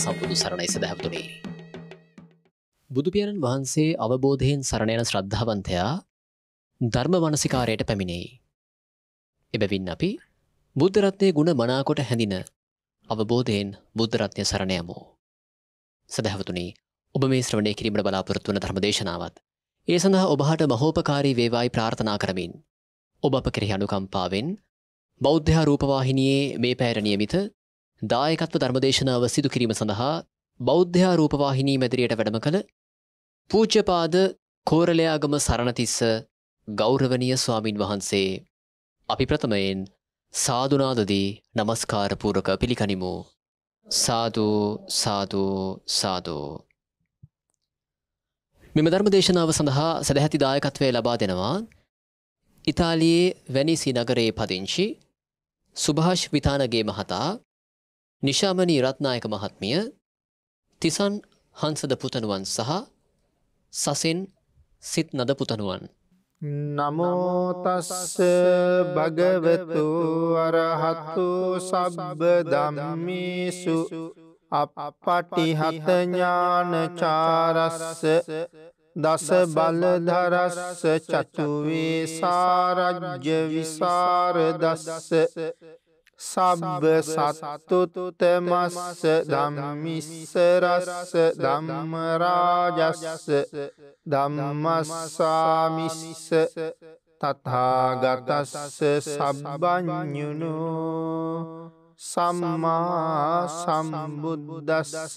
සම්බුදු සරණයි සැහැතුනේ. බුදුපියණන් වහන්සේ අවබෝධයෙන් සරණයන ශ්‍රද්ධාවන්තයා ධර්ම වනසිකාරයට පැමිණෙයි. එබැවින් අපි බුද්ධරත්නය ගුණ මනාකොට හැඳින අවබෝධයෙන් බුද්ධරත්නය සරණයමෝ. සැහැවතුනි ඔබ මේ ශ්‍රවණය කිරීමට බලාපොරත්තුවන ධර්ම දේශනාවත්. ඒ සඳහා ඔබහට මහෝපකාරී වේවායි ප්‍රාර්ථනා කරමින්. ඔබ අප කෙරෙහි අනුකම්පාවෙන් බෞද්ධා රූපවාහිනයේ මේ පෑරණියමිත දායකත්ව ධර්මදේශනාව සිදු කිරීම සඳහා බෞද්ධයා රූපවාහිනී මැදිරියට වැඩම කළ පූජ්‍යපාද කෝරලයාගම සරණතිස්ස ගෞරවනීය ස්වාමින් වහන්සේ අපි ප්‍රථමයෙන් සාධනාදදී නමස්කාරපූරක පිළිකනිමු සාධූ සාධූ සාධූ මෙම ධර්මදේශනාව සඳහා සැදැහැති දායකත්වය ලබා දෙනවා ඉතාලියේ වැනිසි නගරයේ පදිංචි සුභාෂ් විතානගේ මහතා නිශාමනී රත්නායක මහත්මිය තිසන් හන්සද පුතනුවන් සහ සසෙන් සිත් නද පුතනුවන්. නමෝතස්ස භගවතු අරහතු සබ්බ දම්මිසු අපපටිහතඥානචාරස්ස දස බලධරස්ස චතුවේ සාරජ්‍ය විසාරදස්ස සබ්බ සත්තුත මස්ස දම්මිස්ස රස්ස දම්මරාජස්ස දම්මස්සාමිස්ස තතාගතස්ස සබ්බඥුණු සම්මා සම්බුද්දස්ස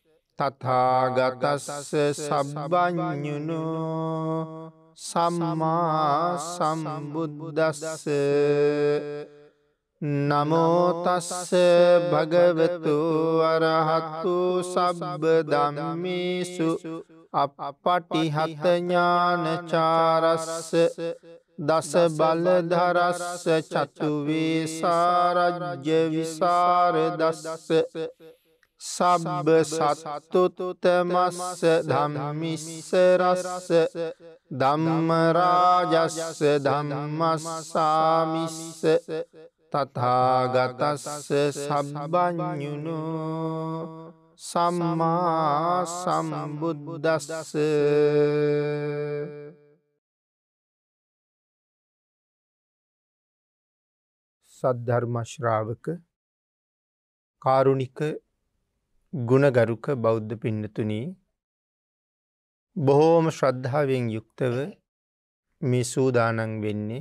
තථාගතස්ස සබ්බඥුනු සම්මා සම්බුද්දස්ස නමෝතස්ස භගවතු අරහත්තු සබ්බ දම්මිසු අප පටිහතඥානචාරස්ස දස බලධරස්ස චතුවේ සාරජ්‍ය විසාර දස්ස සබ්බ සත්තුතුතමස්ස ධම්මිස්සරස්ස ධම්මරාජස්ස ධම්මස්සාමිස්ස තතාගතස්ස සබ්බඥුණු සම්මා සම්බුද්බුදස්ස සද්ධර්මශ්‍රාවක කාරුණික ගුණගරුක බෞද්ධ පින්නතුනී බොහෝම ශ්‍රද්ධාවෙන් යුක්තව මේ සූදානන් වෙන්නේ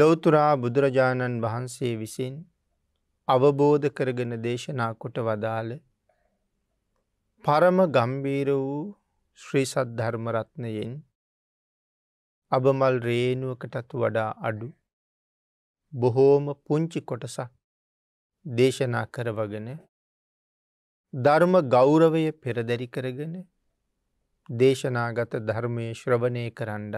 ලොවතුරා බුදුරජාණන් වහන්සේ විසින් අවබෝධ කරගෙන දේශනා කොට වදාළ පරම ගම්බීර වූ ශ්‍රී සද්ධර්මරත්නයෙන් අබමල් රේනුවකටත් වඩා අඩු බොහෝම පුංචි කොටසක් දේශනා කරවගෙන ධර්ම ගෞරවය පෙරදැරි කරගෙන දේශනාගත ධර්මය ශ්‍රවණය කරන්නත්.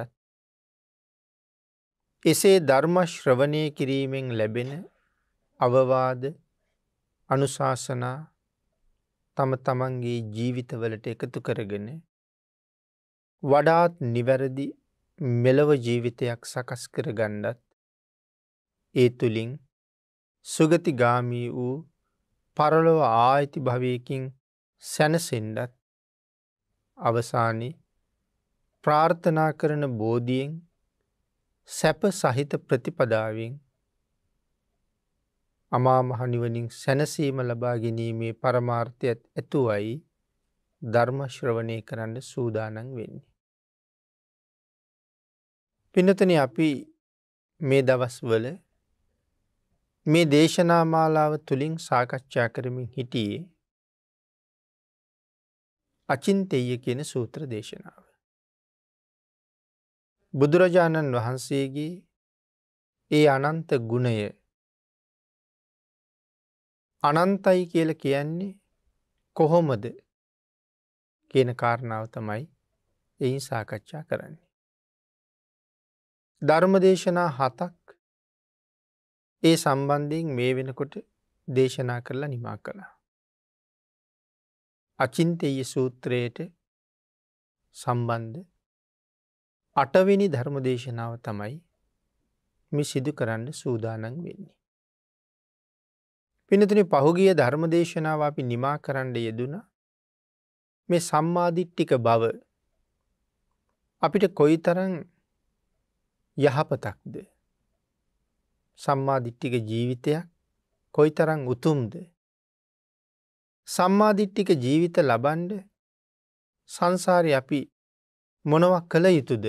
එසේ ධර්ම ශ්‍රවණය කිරීමෙන් ලැබෙන අවවාද අනුශාසනා තම තමන්ගේ ජීවිතවලට එකතු කරගෙන වඩාත් නිවැරදි මෙලව ජීවිතයක් සකස් කර ගණ්ඩත් ඒ තුළින් සුගතිගාමී වූ පරලොව ආයිති භවයකින් සැනසෙන්ඩත් අවසානයේ ප්‍රාර්ථනා කරන බෝධියෙන් සැප සහිත ප්‍රතිපදාවෙන් අමාමහනිවනින් සැනසීම ලබා ගැනීමේ පරමාර්ථයත් ඇතුවයි ධර්මශ්‍රවණය කරන්න සූදානන් වෙන්නේ. පිනතන අපි මේ දවස්වල මේ දේශනා මාලාව තුළින් සාකච්ඡා කරමින් හිටියේ අචින්තෙය කියන සූත්‍ර දේශනාව. බුදුරජාණන් වහන්සේගේ ඒ අනන්ත ගුණය අනන්තයි කියල කියන්නේ කොහොමද කියන කාරණාව තමයි එයින් සාකච්ඡා කරන්නේ. ධර්මදේශනා හතක් ඒ සම්බන්ධයෙන් මේ වෙනකොට දේශනා කරලා නිමා කළා. අචින්තය සූත්‍රයට සම්බන්ධ අටවෙනි ධර්ම දේශනාව තමයි මි සිදු කරන්න සූදානන් වෙන්නේ. පිනතුනි පහුගිය ධර්ම දේශනාව අපි නිමා කරන්න යෙදුණ මේ සම්මාධිට්ටික බව අපිට කොයි තරන් යහපතක්ද සම්මාධිට්ටික ජීවිතයක් කොයි තරං උතුම්ද. සම්මාධිට්ටික ජීවිත ලබන්ඩ සංසාරය අපි මොනවක් කළ යුතුද.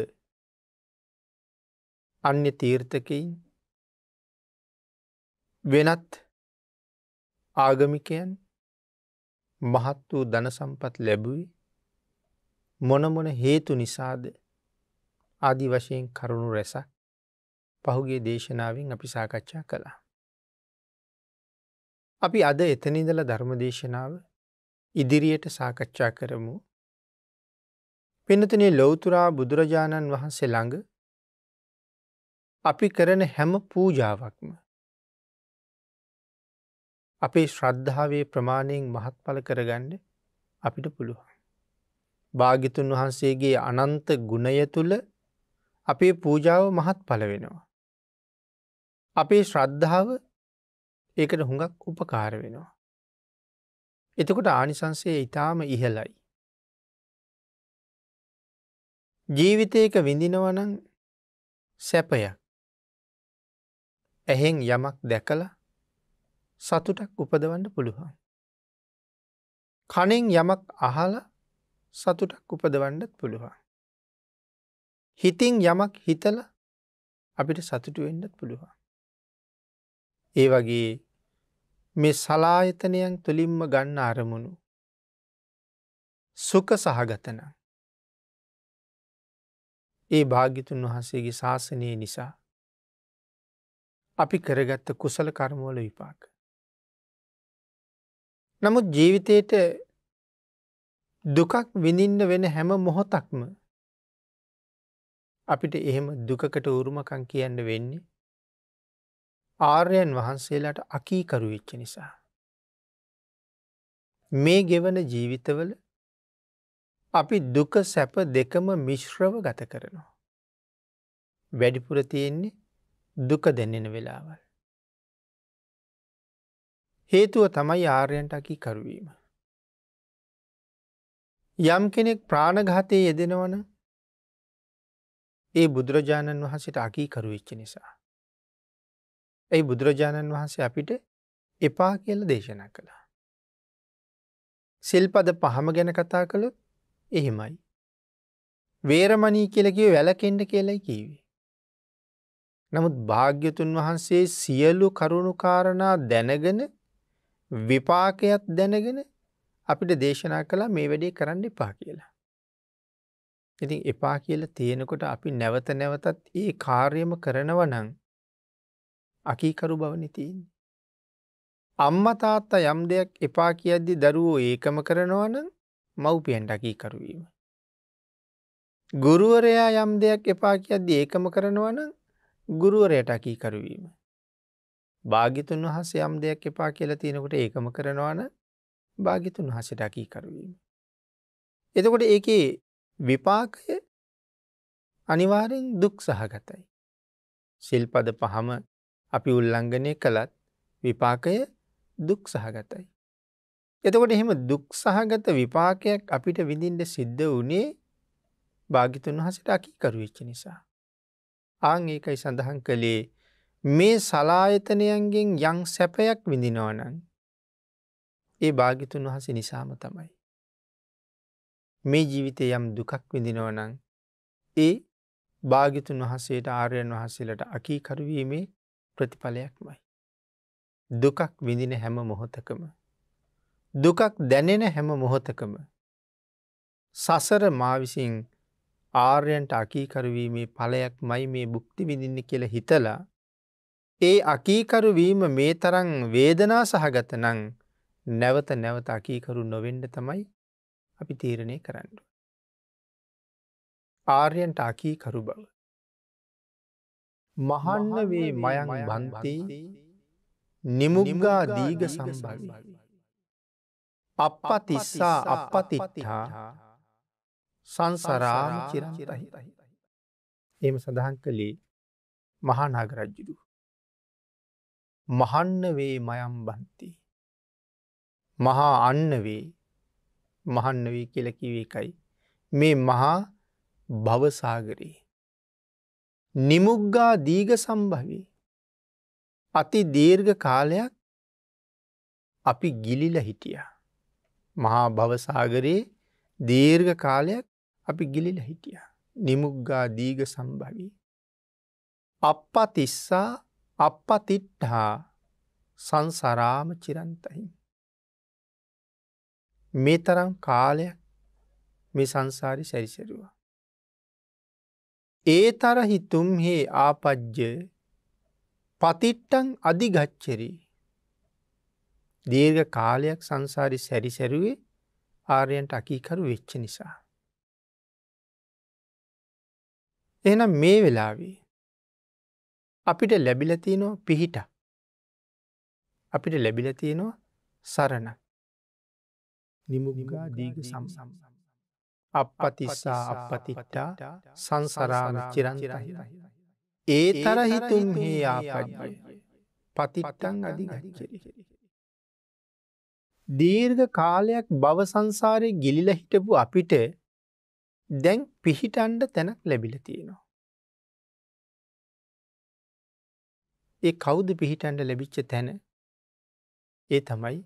අන්‍ය තීර්ථකයින් වෙනත් ආගමිකයන් මහත් වූ ධනසම්පත් ලැබුයි මොනමොන හේතු නිසාද අදි වශයෙන් කරුණු රැසක් පහුගේ දේශනාවෙන් අපි සාකච්ඡා කළා. අපි අද එතනිදල ධර්මදේශනාව ඉදිරියට සාකච්ඡා කරමු. පෙනතනේ ලොවතුරා බුදුරජාණන් වහන්සේ ළඟ අපි කරන හැම පූජාවක්ම අපේ ශ්‍රද්ධාවේ ප්‍රමාණයෙන් මහත්ඵල කරගන්න අපිට පුළුවන්. භාගිතුන් වහන්සේගේ අනන්ත ගුණය තුළ අපේ පූජාව මහත් පල වෙනවා. අපේ ශ්‍රද්ධාව ඒකට හුඟක් උපකාර වෙනවා. එතකොට ආනිසන්සේ ඉතාම ඉහලයි. ජීවිතයක විඳිනවනං සැපය ඇහෙන් යමක් දැකල සතුටක් උපදවන්න පුළුවන්. කනෙන් යමක් අහල සතුටක් උපදවන්නත් පුළුවන්. හිතින් යමක් හිතල අපිට සතුටු වෙන්නත් පුළුවන්. ඒ වගේ මේ සලායතනයන් තුළින්ම ගන්න අරමුණු. සුක සහගතන. ඒ භාගිතුන් වහන්සේගේ ශාසනය නිසා. අපි කරගත්ත කුසල කර්මුවල විපාක. නමුත් ජීවිතයට දුකක් විඳින්න වෙන හැම මොහොතක්ම අපිට එහෙම දුකට උරුමකං කියන්න වෙන්නේ ආර්යන් වහන්සේලාට අකීකරු වෙච්ච නිසා. මේ ගෙවන ජීවිතවල අපි දුක සැප දෙකම මිශ්්‍රව ගත කරනවා. වැඩිපුර තියෙන්නේ දුක දෙන්නෙන වෙලාවල්. හේතුව තමයි ආර්යන්ට අකි කරුවීම. යම් කෙනෙක් ප්‍රාණඝාතය යෙදෙනවන ඒ බුදුරජාණන් වහන්සට අකී කරුවිච්ච නිසා. ඇයි බුදුරජාණන් වහන්සේ අපිට එපා කියල දේශනා කළා. සිල්පද පහම ගැන කතා කළොත් එහෙමයි. වේරමණී කියලකිව වැලකෙන්ඩ කියලයි කීවේ. නමුත් භාග්‍යතුන් වහන්සේ සියලු කරුණු කාරණා දැනගෙන විපාකයක් දැනගෙන අපිට දේශනා කලා මේ වැඩේ කරන්න එපා කියලා. ඉතින් එපා කියල තියෙනකොට අපි නැවත නැවතත් ඒ කාර්යම කරනවනං අකීකරු බවනිතින්. අම්මතාත්තා යම් දෙයක් එපා කියද්දි දරුවෝ ඒකම කරනවන මව්පියන්ට අකීකරුවීම. ගුරුවරයා යම් දෙයක් එපා කියද්දි ඒකම කරනවන ගුරුවරයට අකීකරුවීම. භාගිතුන් වහස යම් දෙයක් එපා කියල තියෙනකොට ඒකම කරනවන භාගිතුන් හසට අකීකරුවීම. එතකොට ඒකේ විපාකය අනිවාරෙන් දුක් සහගතයි. සිල්පද පහම අපි උල්ලංඝනය කළත් විපාකය දුක් සහගතයි. එතකොට එහෙම දුක් සහගත විපාකයක් අපිට විඳින්ට සිද්ධ වනේ භාගිතුන් වහසට අකිකරුවෙච්ච නිසා. ආං ඒකයි සඳහන් කළේ මේ සලායතනයන්ගෙන් යං සැපයක් විඳිනවනන්. ඒ භාගිතුන් වහස නිසාම තමයි. මේ ජීවිතය යම් දුකක් විඳිනවනං ඒ භාගිතුන් වහසේට ආරයන් වහසලට අකීකරුවීමේ ප්‍රතිඵලයක්මයි. දුකක් විඳින හැම මොහොතකම. දුකක් දැනෙන හැම මොහොතකම. සසර මාවිසින් ආර්යන්ට අකීකරවීමේ පලයක් මයි මේ බුක්ති විඳින්න කියල හිතලා. ඒ අකීකරුවීම මේ තරං වේදනා සහගත නං නැවත නැවත අකීකරු නොවෙන්ඩ තමයි අපි තීරණය කරන්න. ආර්යන්ට අකීකරු බව. මහන්න වේ මයන් බන්ති නිමුගා දීග සම්බල්. අප තිස්සා අපපතිත්හා සංසරාම චිරචිරහිතහි. එම සඳහන් කළේ මහානාගරජ්ජුරු. මහන්න වේ මයම් බන්ති. මහා අන්න වේ මහන්න වේ කියලකිවේ එකයි. මේ මහා භවසාගරයේ. නිමුග්ගා දීග සම්භවී. අති දීර්ඝ කාලයක් අපි ගිලිල හිටිය. මහා භවසාගරයේ දීර්ඝ කාලයක් අපි ගිලිල හිටිය. නිමුග්ගා දීග සම්භවී. අප්ප තිස්සා අප්ප තිට්හා සංසරාම චිරන්තහින්. මේ තරම් කාලයක් මේ සංසාරි සැරිසරුවා. ඒ තර හිතුම් හේ ආපජ්ජ පතිට්ටන් අධිගච්චරී දීර්ඝ කාලයක් සංසාරි සැරිසැරුවේ ආරයන්ට අකීකරු වෙච්ච නිසා. එනම් මේ වෙලාවී අපිට ලැබිලතියනෝ පිහිට අපිට ලැබිලතියනවා සරණ නිමුගා දීග සම්සම්ස අපපතිස්සා අපපතිට්ටා සංසරාන චිරන්චිරහි. ඒ තරහිතුම් හේ ආපජ්ජය පතිට්ටන් අධිගච්චරි. දීර්ඝ කාලයක් බව සංසාරය ගිලිල හිටපු අපිට දැන් පිහිටන්ඩ තැනක් ලැබිල තියෙනවා. ඒ කවුද පිහිටන්ඩ ලැබිච්ච තැන ඒ තමයි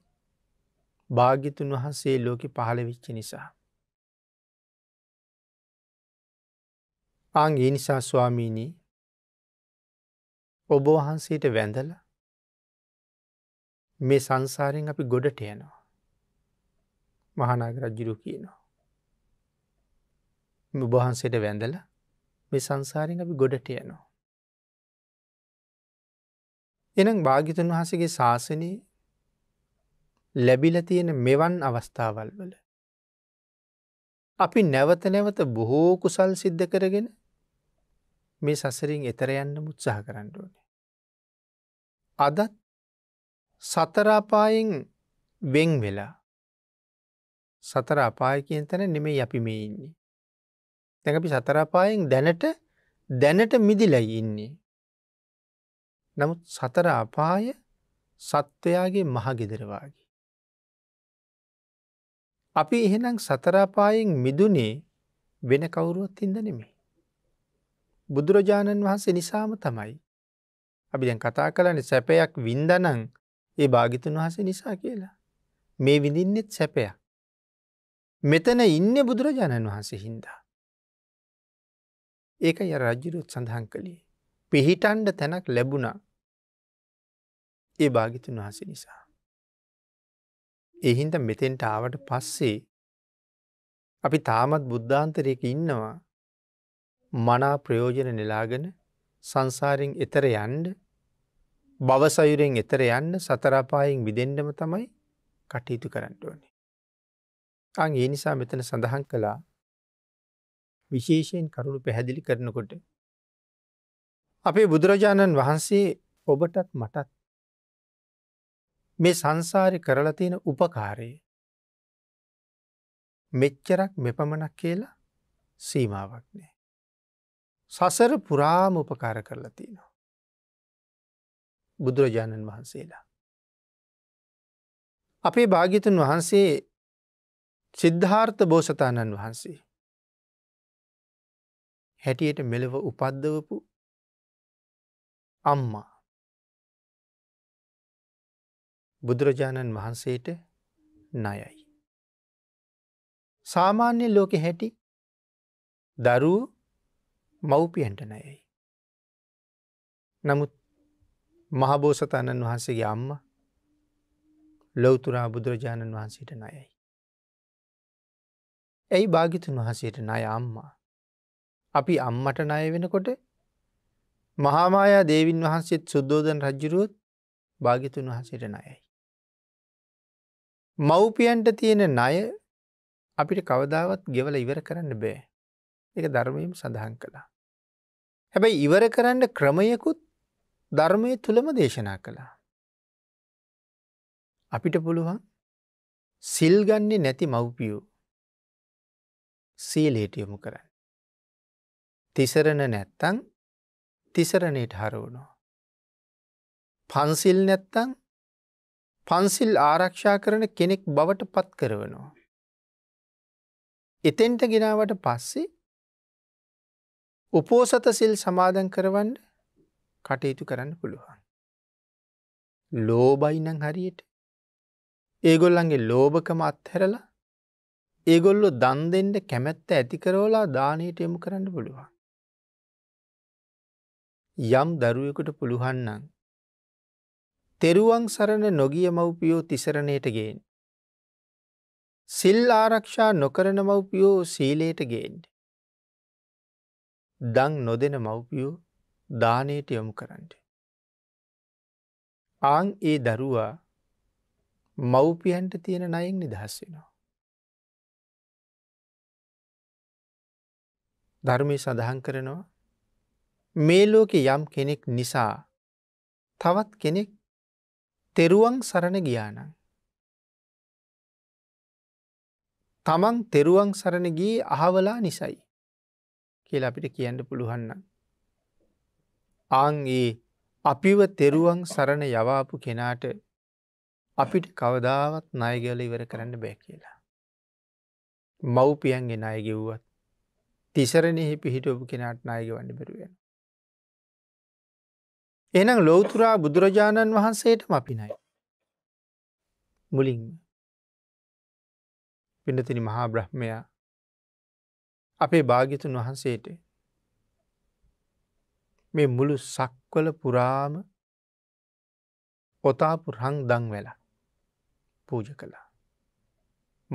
භාගිතුන් වහන්සේ ලෝකෙ පහළ විච්ච නිසා. ආං ඒ නිසා ස්වාමීණී ඔබ වහන්සේට වැඳල මේ සංසාරයෙන් අපි ගොඩට යනවා. මහනාග රජ්ජිරු කියනවා. උබහන්සේට වැඳල මේ සංසාරෙන් අපි ගොඩට යනවා. එනම් භාගිතන් වහසගේ ශාසනයේ ලැබිල තියෙන මෙවන් අවස්ථාවල් වල. අපි නැවත නැවත බොහෝ කුසල් සිද්ධ කරගෙන මේ සසරින් එතර යන්න මුත්සාහ කරන්න ඕනේ. අදත් සතරාපායෙන් වෙන් වෙලා සතර අපාය කියෙන් තැන නෙමේ අපි මේ ඉන්නේ. තැන් අපි සතරාපායෙන් දැනට දැනට මිදිලයි ඉන්නේ. නමුත් සතර අපාය සත්වයාගේ මහගෙදරවාගේ. අපි එහෙනම් සතරාපායෙන් මිදුනේ වෙන කවුරුවත් ඉද නෙමේ. බුදුරජාණන් වහන්සේ නිසාම තමයි. අපි දැන් කතා කලන්නේ සැපයක් වින්දනං ඒ භාගිතුන් වහසේ නිසා කියලා. මේ විඳින්නෙත් සැපයක්. මෙතන ඉන්න බුදුරජාණන් වහන්සේ හින්දා. ඒක ය රජ්ජුරුත් සඳහන් කළේ. පිහිටන්ඩ තැනක් ලැබුණා ඒ භාගිතුන් වහසේ නිසා. එහින්ද මෙතෙන්ට ආවට පස්සේ අපි තාමත් බුද්ධාන්තරයක ඉන්නවා මනා ප්‍රයෝජන නෙලාගෙන සංසාරෙන් එතර යන්ඩ බවසයුරෙන් එතර යන්න සතරාපායෙන් විදෙන්ඩම තමයි කටයුතු කරන්නටුවනේ. අං ඒ නිසා මෙතන සඳහන් කළා විශේෂයෙන් කරුණු පැහැදිලි කරනකොට. අපේ බුදුරජාණන් වහන්සේ ඔබටත් මටත් මේ සංසාරි කරලා තියෙන උපකාරයේ මෙච්චරක් මෙපමණක් කියලා සීමාවක් නෑ. සසර පුරාම උපකාර කරලා තියෙනවා. බුදුරජාණන් වහන්සේලා. අපේ භාගිතුන් වහන්සේ සිද්ධාර්ථ බෝසතාණන් වහන්සේ. හැටියට මෙලව උපද්දවපු අම්මා. බුදුරජාණන් වහන්සේට ණයයි. සාමාන්‍ය ලෝකෙ හැටි දරුවූ මව්පියන්ට නයයි. නමුත් මහබෝසතාණන් වහන්සේගේ අම්ම ලොවතුරා බුදුරජාණන් වහන්සේට නයයි. ඇයි භාගිතුන් වහන්සේට නය අම්මා. අපි අම්මට නය වෙනකොට මහාමායා දේවින් වහන්සේත් සුද්දෝදන් රජ්ජුරුවත් භාගිතුන් වහන්සේට නයයි. මව්පියන්ට තියෙන ණය අපිට කවදාවත් ගෙවල ඉවර කරන්න බෑ. එක ධර්මයම් සඳහන් කළා. හැබැයි ඉවර කරන්න ක්‍රමයකුත් ධර්මය තුළම දේශනා කළා. අපිට පුළුවන් සිල්ගන්නේ නැති මව්පියූ සීලේට යොමු කරන්න. තිසරණ නැත්තං තිසරණයට හරවුණෝ. පන්සිල් නැත්තං පන්සිල් ආරක්ෂා කරන කෙනෙක් බවට පත් කරවනවා. එතෙන්ට ගෙනාවට පස්සේ උපෝසත සිල් සමාධන් කරවන්න කටයුතු කරන්න පුළුවන්. ලෝබයිනං හරියට ඒගොල්ලන්ගේ ලෝභකම අත්හැරලා ඒගොල්ලො දන් දෙෙන්ට කැමැත්ත ඇතිකරෝලා දානයට යමු කරන්න පුළුවන්. යම් දරුවෙකුට පුළුහන්නන්. තෙරුවන් සරණ නොගිය මව්පියෝ තිසරණයටගේෙන්. සිල් ආරක්ෂා නොකරන මව්පියෝ සීලේටගේෙන්ට. දං නොදෙන මව්පියෝ දානයට යොමු කරන්නට. ආං ඒ දරුවා මව්පියන්ට තියෙන නයෙන් නිදහස් වෙනවා. ධර්මය සඳහන් කරනවා මේ ලෝකෙ යම් කෙනෙක් නිසා තවත් කෙනෙක් තෙරුවන් සරණ ගියානං. තමන් තෙරුවන් සරණ ගී අහවලා නිසයි. කියල අපිට කියන්න පුළුවන්න. ආංගේ අපිව තෙරුවන් සරණ යවාපු කෙනාට අපිට කවදාවත් ණයගැල ඉවර කරන්න බෑ කියලා. මව්පියන්ගේ ණයගෙව්වත් තිසරණෙහි පිහිටඔපු කෙනාට නායගවන්න බැරුවෙන. එනම් ලෝතුරා බුදුරජාණන් වහන්සේට මපිනයි. මුලින්ම පිඩතින මහා බ්‍රහ්මයා අපේ භාගිතුන් වහන්සේට මේ මුළු සක්වල පුරාම ඔතාපු රං දං වෙලා පූජ කළා.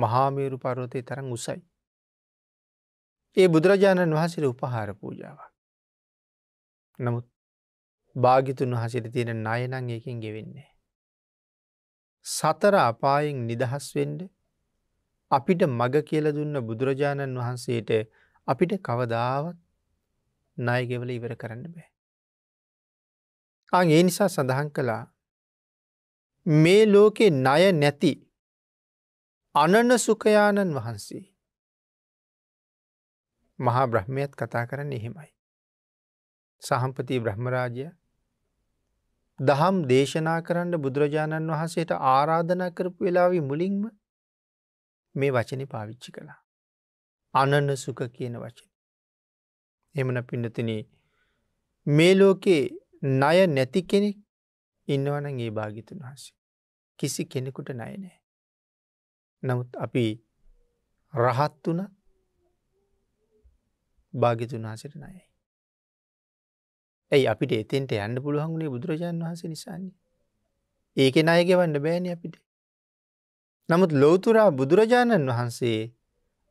මහාමේරු පරවතය තරම් උසයි. ඒ බුදුරජාණන් වහසිර උපහාර පූජාවක්. නමුත් භාගිතුන් වහසිට තියෙන නයනං ඒකින් ගෙවෙන්නේ. සතර අපායෙන් නිදහස් වෙන්ඩ අපිට මග කියල දුන්න බුදුරජාණන් වහන්සේට අපිට කවදාවත් ණයගෙවල ඉවර කරන්න බෑ. අං ඒ නිසා සඳහන් කළා මේ ලෝකෙ ණය නැති අනන සුකයාණන් වහන්සේ මහා බ්‍රහ්මයත් කතා කරන්න එහෙමයි. සහම්පති බ්‍රහ්මරාජය දහම් දේශනා කරන්න බුදුරජාණන් වහන්සේට ආරාධනා කරපු වෙලාවී මුලින්ම මේ වචනය පාවිච්චි කළා. අනන සුක කියන වචන. එමන පිඩතින මේ ලෝකයේ ණය නැති කෙනෙක් ඉන්නවන ඒ භාගිතුන් වහසේ. කිසි කෙනෙකුට නය නෑ. නමුත් අපි රහත් වන භාගිතුන් වහසට නයයි. ඇයි අපිට එතෙන්ට යන්න පුළුවන්ුණේ බුදුරජාණන් වහස නිසාන්නේ. ඒක නායගෙවන්න බෑන අපිට. නමුත් ලෝතුරා බුදුරජාණන් වහන්සේ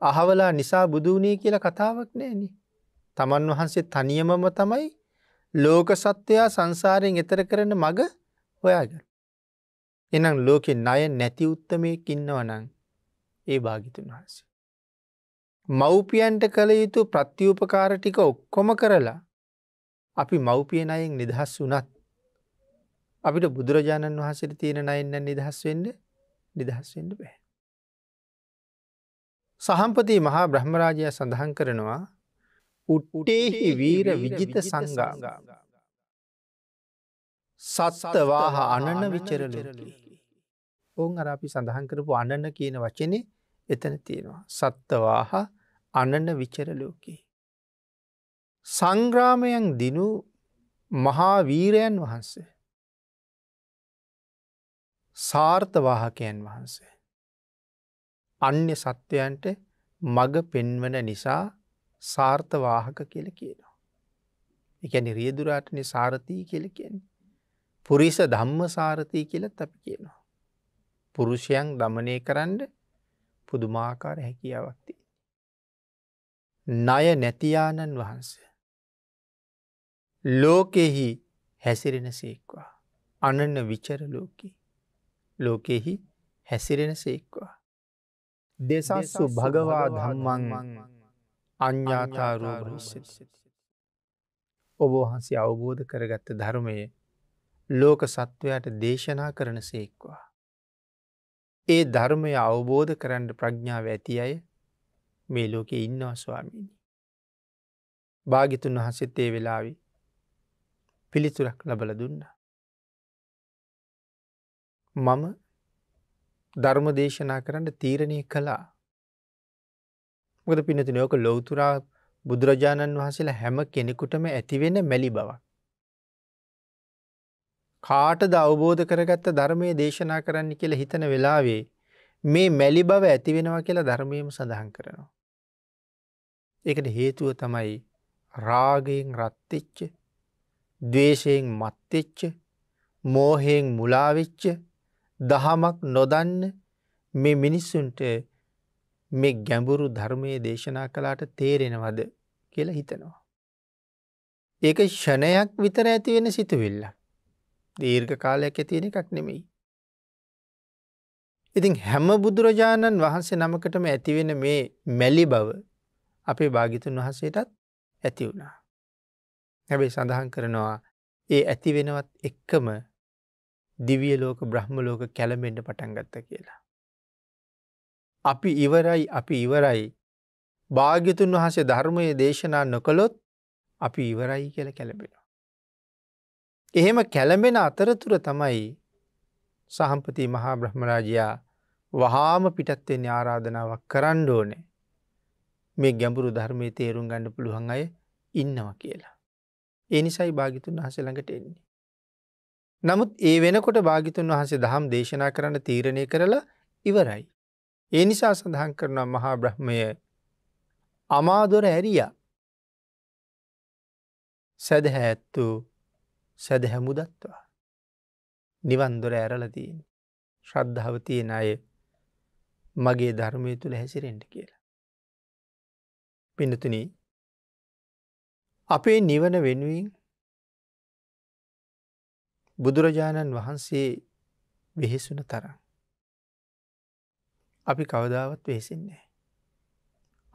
අහවලා නිසා බුදුනේ කියලා කතාවක් නෑන. තමන් වහන්සේ තනියමම තමයි ලෝක සත්වයා සංසාරයෙන් එතර කරන මග හොයාග. එනම් ලෝකෙ ණය නැති උත්තමයක් ඉන්නවනං ඒ භාගිතුන් වහන්සේ. මව්පියන්ට කළ යුතු ප්‍රත්‍යූපකාර ටික ඔක්කොම කරලා අපි මව්පියන අයෙන් නිදහස් වනත් අපිට බුදුරජාණන් වහසට තියෙන අයන්න නිදහස් වෙන්ඩ නිදහස් වෙන්ඩ බැහැ. සහම්පති මහා බ්‍රහ්මරාජය සඳහන් කරනවා උට්ටේහි වීර විජිත සංගාගා. සත්සවාහ අනන විචරලකි. ඔවුන් අර අපි සඳහන් කරපු අනන කියන වචනේ එතන තියෙනවා. සත්තවාහ අනන විචරලෝකී. සංග්‍රාමයන් දිනු මහාවීරයන් වහන්සේ. සාර්ථවාහකයන් වහන්සේ. අන්‍ය සත්‍යයන්ට මග පෙන්වන නිසා සාර්ථවාහක කියල කියනවා. එකැන රියදුරාටන සාරථී කියල කියන්නේ. පුරිස ධම්ම සාරථී කියලත් අපි කියනවා. පුරුෂයන් දමනය කරන්න පුදුමාකාර හැකියාවක්ති. නය නැතියාණන් වහන්සේ. ලෝකෙහි හැසිරෙන සේක්වා. අනන්න විචර ලෝකී. ලෝකෙහි හැසිරෙන සේක්වා. දෙසස්සු භගවා ධම්මන් අඥ්ඥාතාරෝභනිශ්සිත. ඔබෝහන්සේ අවබෝධ කරගත්ත ධර්මය ලෝක සත්වයට දේශනා කරන සේක්වා. ඒ ධර්මය අවබෝධ කරන්න ප්‍රඥාව ඇති අය මේ ලෝකෙ ඉන්නවා ස්වාමීණි. භාගිතුන් වහසෙත් ඒ වෙලාවි පිළිතුරක් ලබල දුන්නා. මම ධර්ම දේශනා කරන්න තීරණය කළා. මොකද පිනතින ඕක ලොවතුරා බුදුරජාණන් වහන්සේලා හැම කෙනෙකුටම ඇතිවෙන මැලි බවක්. කාටද අවබෝධ කරගත්ත ධර්මය දේශනා කරන්න කියල හිතන වෙලාවේ මේ මැලි බව ඇතිවෙනවා කියලා ධර්මයම සඳහන් කරනවා. එකට හේතුව තමයි රාගයෙන් රත්තිච්ච දවේශයෙන් මත්තෙච්ච මෝහයෙන් මුලාවෙච්ච දහමක් නොදන්න මේ මිනිස්සුන්ට මේ ගැඹුරු ධර්මය දේශනා කලාට තේරෙනවද කියලා හිතනවා. ඒක ෂණයක් විතර ඇතිවෙන සිතුවිල්ල. දීර්ඝ කාලයක් ඇතියෙන එකක් නෙමෙයි. ඉතින් හැම බුදුරජාණන් වහන්සේ නමකටම ඇතිවෙන මේ මැලි බව අපේ භාගිතුන් වහන්සේටත් ඇති වුණා. හැබැයි සඳහන් කරනවා ඒ ඇතිවෙනවත් එක්කම දිවිය ලෝක බ්‍රහ්ම ලෝක කැලමෙන්ට පටන්ගත්ත කියලා. අපි ඉවරයි අපි ඉවරයි භාග්‍යතුන් වහසේ ධර්මය දේශනා නොකළොත් අපි ඉවරයි කියල කැලබෙනවා. එහෙම කැලඹෙන අතරතුර තමයි සහම්පති මහා බ්‍රහ්මරාජයා වහාම පිටත්වෙන් ආරාධනාවක් කරන්න ඕනේ මේ ගැඹුරු ධර්මය තේරුම් ගණඩ පුළුවන් අය ඉන්නවා කියලා. එනිසයි භාගිතුන් හසළඟට එන්නේ. නමුත් ඒ වෙනකොට භාගිතුන් වහන්සේ දහම් දේශනා කරන්න තීරණය කරලා ඉවරයි. ඒ නිසා සඳහන් කරනවා මහා බ්‍රහ්මය අමාදොර ඇරිය සැදහැඇත්තු සැදහැමු දත්වා. නිවන්දොර ඇරලතින් ශ්‍රද්ධාව තියෙන අය මගේ ධර්මය තුළ හැසිරෙන්ට කියලා. පිනතුනී අපේ නිවන වෙනුවෙන් බුදුරජාණන් වහන්සේ වෙහෙසුන තරම්. අපි කවදාවත් වෙහෙසින්නේ.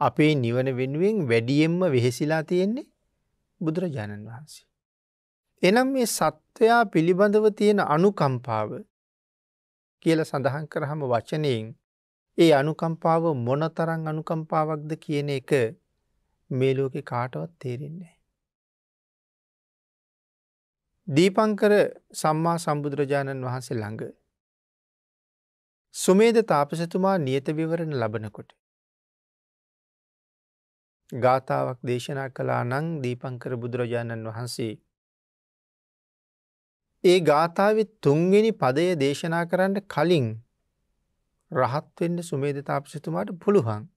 අපේ නිවන වෙනුවෙන් වැඩියෙන්ම වෙහෙසිලා තියෙන්නේ බුදුරජාණන් වහන්සේ. එනම් මේ සත්වයා පිළිබඳව තියෙන අනුකම්පාව කියල සඳහන් කරහම වචනයෙන් ඒ අනුකම්පාව මොනතරං අනුකම්පාවක්ද කියන එක මේ ලෝකෙ කාටවත් තේරෙන්නේ. දීපංකර සම්මා සම්බුදුරජාණන් වහන්සේ ළඟ. සුමේද තාපසතුමා නියත විවරණ ලබනකොට. ගාථාවක් දේශනා කලා නං දීපංකර බුදුරජාණන් වහන්සේ. ඒ ගාථාවත් තුන්වෙනි පදය දේශනා කරන්න කලින් රහත්වෙන්න සුමේද තාපසතුමාට පුළුවන්.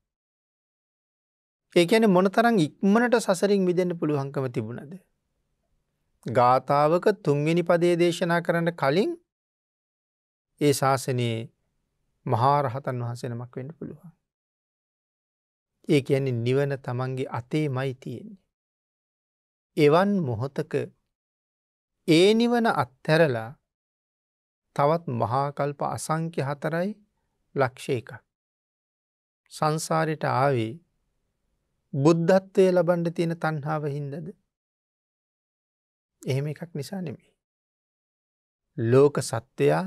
ඒකැන මොනතරං ඉක්මනට සසරින් විදන්න පුළුවන්කම තිබුණද. ගාථාවක තුන්වෙනි පදේ දේශනා කරන්න කලින් ඒ ශාසනයේ මහාරහතන් වහසෙනමක් වෙන්න පුළුවන්. ඒ ඇන්නේ නිවන තමන්ගේ අතේ මයි තියෙන්නේ. එවන් මොහොතක ඒ නිවන අත්හැරලා තවත් මහාකල්ප අසංක්‍ය හතරයි ලක්ෂ එකක්. සංසාරයට ආවේ බුද්ධත්වය ලබන්ඩ තියෙන තන්හාාව හින්දද. එහෙම එකක් නිසා නෙමේ. ලෝක සත්වයා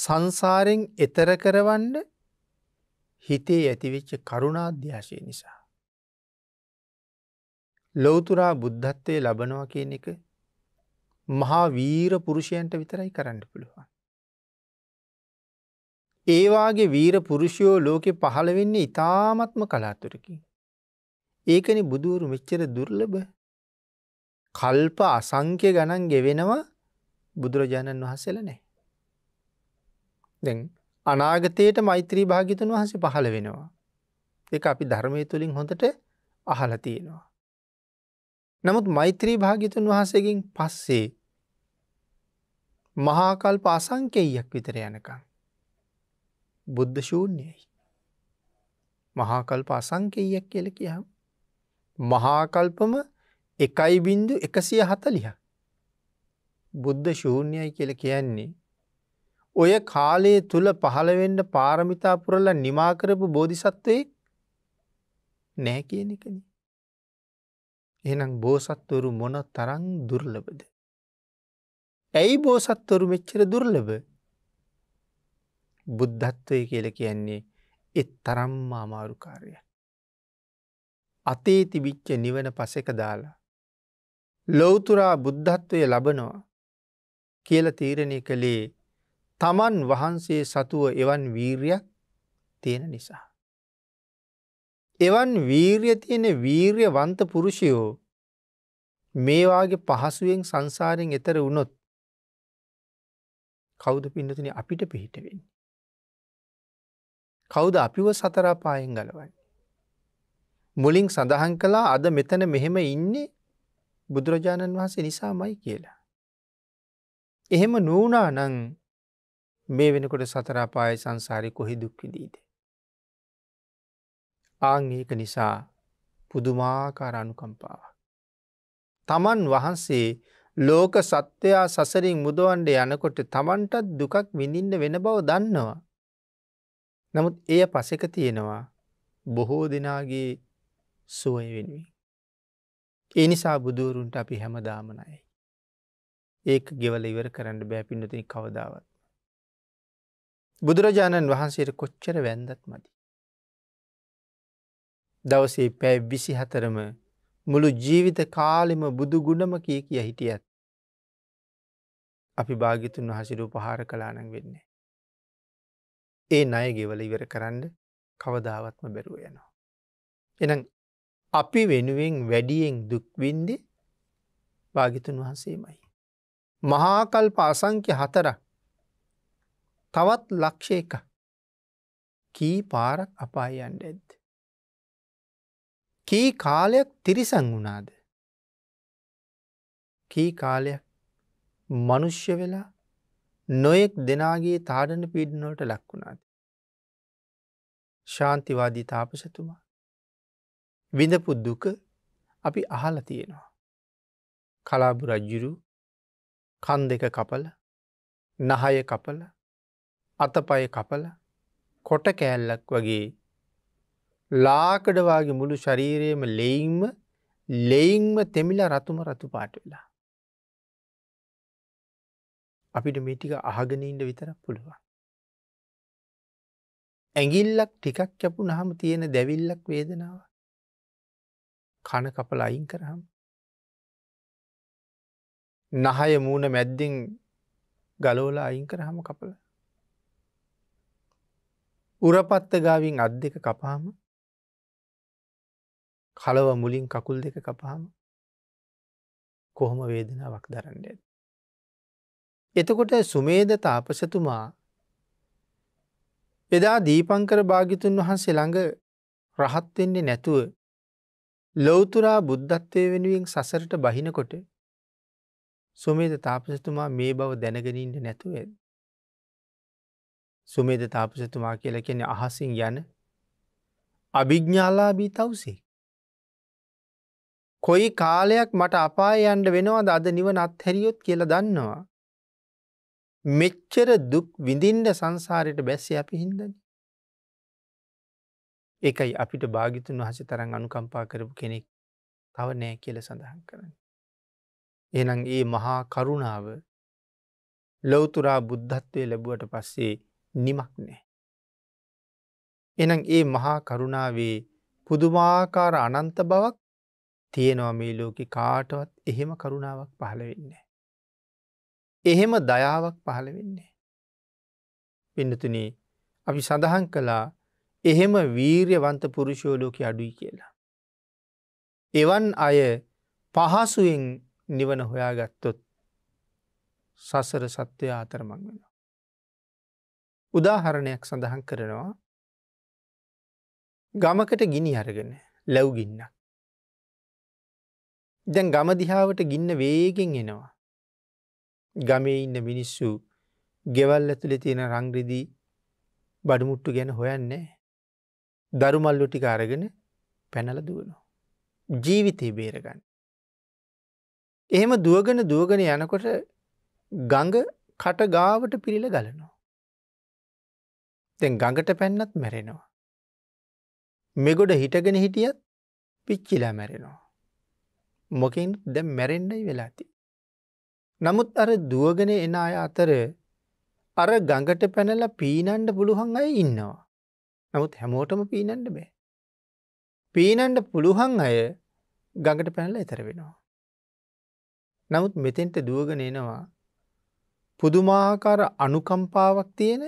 සංසාරෙන් එතර කරවන්න හිතේ ඇතිවෙච්ච කරුණාධ්‍යාශය නිසා. ලොවතුරා බුද්ධත්වය ලබනවා කියන එක මහා වීර පුරුෂයන්ට විතරයි කරන්න පුළුවන්. ඒවාගේ වීර පුරුෂයෝ ලෝකෙ පහළ වෙන්නේ ඉතාමත්ම කලාතුරකින්. ඒකනි බුදුවරු මෙච්චර දුර්ලභ කල්ප අසංක්‍ය ගණන් ගෙවෙනවා බුදුරජාණන් වහසල නෑ. දැන් අනාගතයට මෛත්‍රී භාගිතන් වහසේ පහළ වෙනවා. එක අපි ධර්මය තුළින් හොඳට අහල තියෙනවා. නමුත් මෛත්‍රී භාගිතුන් වහසකින් පස්සේ මහාකල් පාසංකෙයියක් විතර යනකං. බුද්ධ ශූන්‍යයයි. මහාකල් පාසංකෙයියක් කියල කියහම්. මහාකල්පම එකයි බින්දු එකසිය හතලිහ. බුද්ධ ශූන්‍යයි කියල කියන්නේ. ඔය කාලයේ තුළ පහළවෙන්ඩ පාරමිතා පුරල්ල නිමාකරපු බෝධිසත්වයෙක් නෑ කියන එකන. එනම් බෝසත්වරු මොන තරං දුර්ලබද. ඇයි බෝසත්වරු මෙච්චර දුර්ලබ බුද්ධත්වය කියල කියන්නේ එත් තරම්ම අමාරුකාරය. අතේ තිබිච්ච නිවන පසෙක දාලා ලොවතුරා බුද්ධත්වය ලබනවා කියල තීරණය කළේ තමන් වහන්සේ සතුව එවන් වීර්යක් තියෙන නිසා. එවන් වීර්ය තියෙන වීර්ය වන්ත පුරුෂයෝ මේවාගේ පහසුවෙන් සංසාරයෙන් එතර වුණොත් කෞුද පින්නතින අපිට පිහිට වෙන්නේ. කෞුද අපිව සතරාපායෙන් ගලවන්නේ. මුලින් සඳහන් කලා අද මෙතන මෙහෙම ඉන්නේ බුදුරජාණන් වහන්සේ නිසාමයි කියලා. එහෙම නූනා නං මේ වෙනකොට සතරාපාය සංසාරය කොහෙ දුක්විදීද. ආංඒක නිසා පුදුමාකාර අනුකම්පාව. තමන් වහන්සේ ලෝක සත්වයා සසරින් මුදුවන්ඩ යනකොට තමන්ටත් දුකක් විඳින්න වෙන බව දන්නවා. නමුත් එය පසෙක තියෙනවා බොහෝ දෙනාගේ සුවය වෙනුවෙන්. ඒ නිසා බුදුවරුන්ට අපි හැමදාමනයි. ඒක ගෙවල ඉවර කරන්න බෑපින්නතිනි කවදාවත්. බුදුරජාණන් වහන්සේට කොච්චර වැන්දත් මදි. දවසේ පැෑ විසි හතරම මුළු ජීවිත කාලෙම බුදු ගුණම කිය කිය හිටිය ඇත්. අපි භාගිතුන් වහසිරු පහාර කලානං වෙන්නේ. ඒ නය ගෙවල ඉවර කරන්න කවදාවත්ම බැරුව යනවා. එනම් අපි වෙනුවෙන් වැඩියෙන් දුක්වින්දි භාගිතුන් වහන්සේමයි. මහාකල් පාසංකය හතර තවත් ලක්ෂ එක කී පාරක් අපායන්ට ඇද්ද. කී කාලයක් තිරිසං වුණාද. කී කාලයක් මනුෂ්‍ය වෙලා නොයෙක් දෙනාගේ තාඩන පීඩනොට ලක් වුණාද. ශාන්තිවාදී තාපසතුමා විඳපු දුක අපි අහල තියෙනවා. කලාබු රජ්ජුරු කන් දෙක කපල නහය කපල අතපය කපල කොට කෑල්ලක් වගේ ලාකඩවාගේ මුළු ශරීරයම ලෙයින්ම ලෙයින්ම තෙමිලා රතුම රතු පාට වෙලා. අපිට මිටික අහගනීන්ට විතරක් පුළුවන්. ඇගිල්ලක් ටිකක් කැපු නහම තියෙන දැවිල්ලක් වේදනාව කන කපල අයින් කරහම්. නහය මූුණ මැද්දෙන් ගලෝල අයින් කරහම කපල. උරපත්ත ගාවින් අත් දෙක කපාම කලව මුලින් කකුල් දෙක කපාම කොහොම වේදනාවක් දරන්න ඇත්. එතකොට සුමේද තාපසතුමා එදා දීපංකර භාගිතුන් වහන්සේ ළඟ රහත්වෙන්නේ නැතුව ලොවතුරා බුද්ධත්වය වෙනුවෙන් සසරට බහිනකොට සුමේද තාපසතුමා මේ බව දැනගෙනීට නැතුවද. සුමේද තාපසතුමා කියල කෙනෙ අහසින් යන අභිග්ඥාලාබී තවසේ. කොයි කාලයක් මට අපායන්ට වෙනවාද අද නිව අත්හැරියොත් කියල දන්නවා. මෙච්චර දුක් විඳින්ට සංසාරයට බැස්ස අපි හින්දනි. ඒකයි අපිට භාගිතුන් වහස තරන් අනුකම්පා කරපු කෙනෙක් තව නෑ කියල සඳහන් කරන. එනම් ඒ මහා කරුණාව ලොවතුරා බුද්ධත්වය ලැබුවට පස්සේ නිමක් නෑ. එනම් ඒ මහා කරුණාවේ පුදුමාකාර අනන්ත බවක් තියෙනවා මේ ලෝකෙ කාටවත් එහෙම කරුණාවක් පහළ වෙන්නේ. එහෙම දයාවක් පහළ වෙන්නේ. පින්නතුනේ අපි සඳහන් කලා එහෙම වීර්යවන්ත පුරුෂෝලෝක අඩුයි කියලා. එවන් අය පහසුවෙන් නිවන හොයාගත්තොත් සසර සත්‍යය ආතරමං වෙන. උදාහරණයක් සඳහන් කරනවා ගමකට ගිනි අරගෙන ලැව්ගින්න. දැන් ගමදිහාාවට ගින්න වේගෙන් එනවා. ගමේ ඉන්න මිනිස්සු ගෙවල් ඇතුළෙ තියෙන රංග්‍රදී බඩමුට්ටු ගැන හොයන්නේ. දරුමල්ලු ටික අරගෙන පැනල දුවනවා. ජීවිතයේ බේරගන්න. එහෙම දුවගෙන දුවගෙන යනකොට ගඟ කට ගාවට පිරිල ගලනවා. තැන් ගඟට පැන්නත් මැරෙනවා. මෙගොඩ හිටගෙන හිටියත් පිච්චිලා මැරෙනවා. මොකින් දැ මැරෙන්ඩයි වෙලාති. නමුත් අර දුවගෙන එන අය අතර අර ගඟට පැනල පීනන්ඩ පුළුවන් අය ඉන්නවා. නමුත් හැමෝටම පීනන්ඩ බෑ. පීනන්ඩ පුළුවන් අය ගඟට පැනල එතර වෙනවා. නමුත් මෙතෙන්ට දුවගෙන එනවා පුදුමාකාර අනුකම්පාවක් තියෙන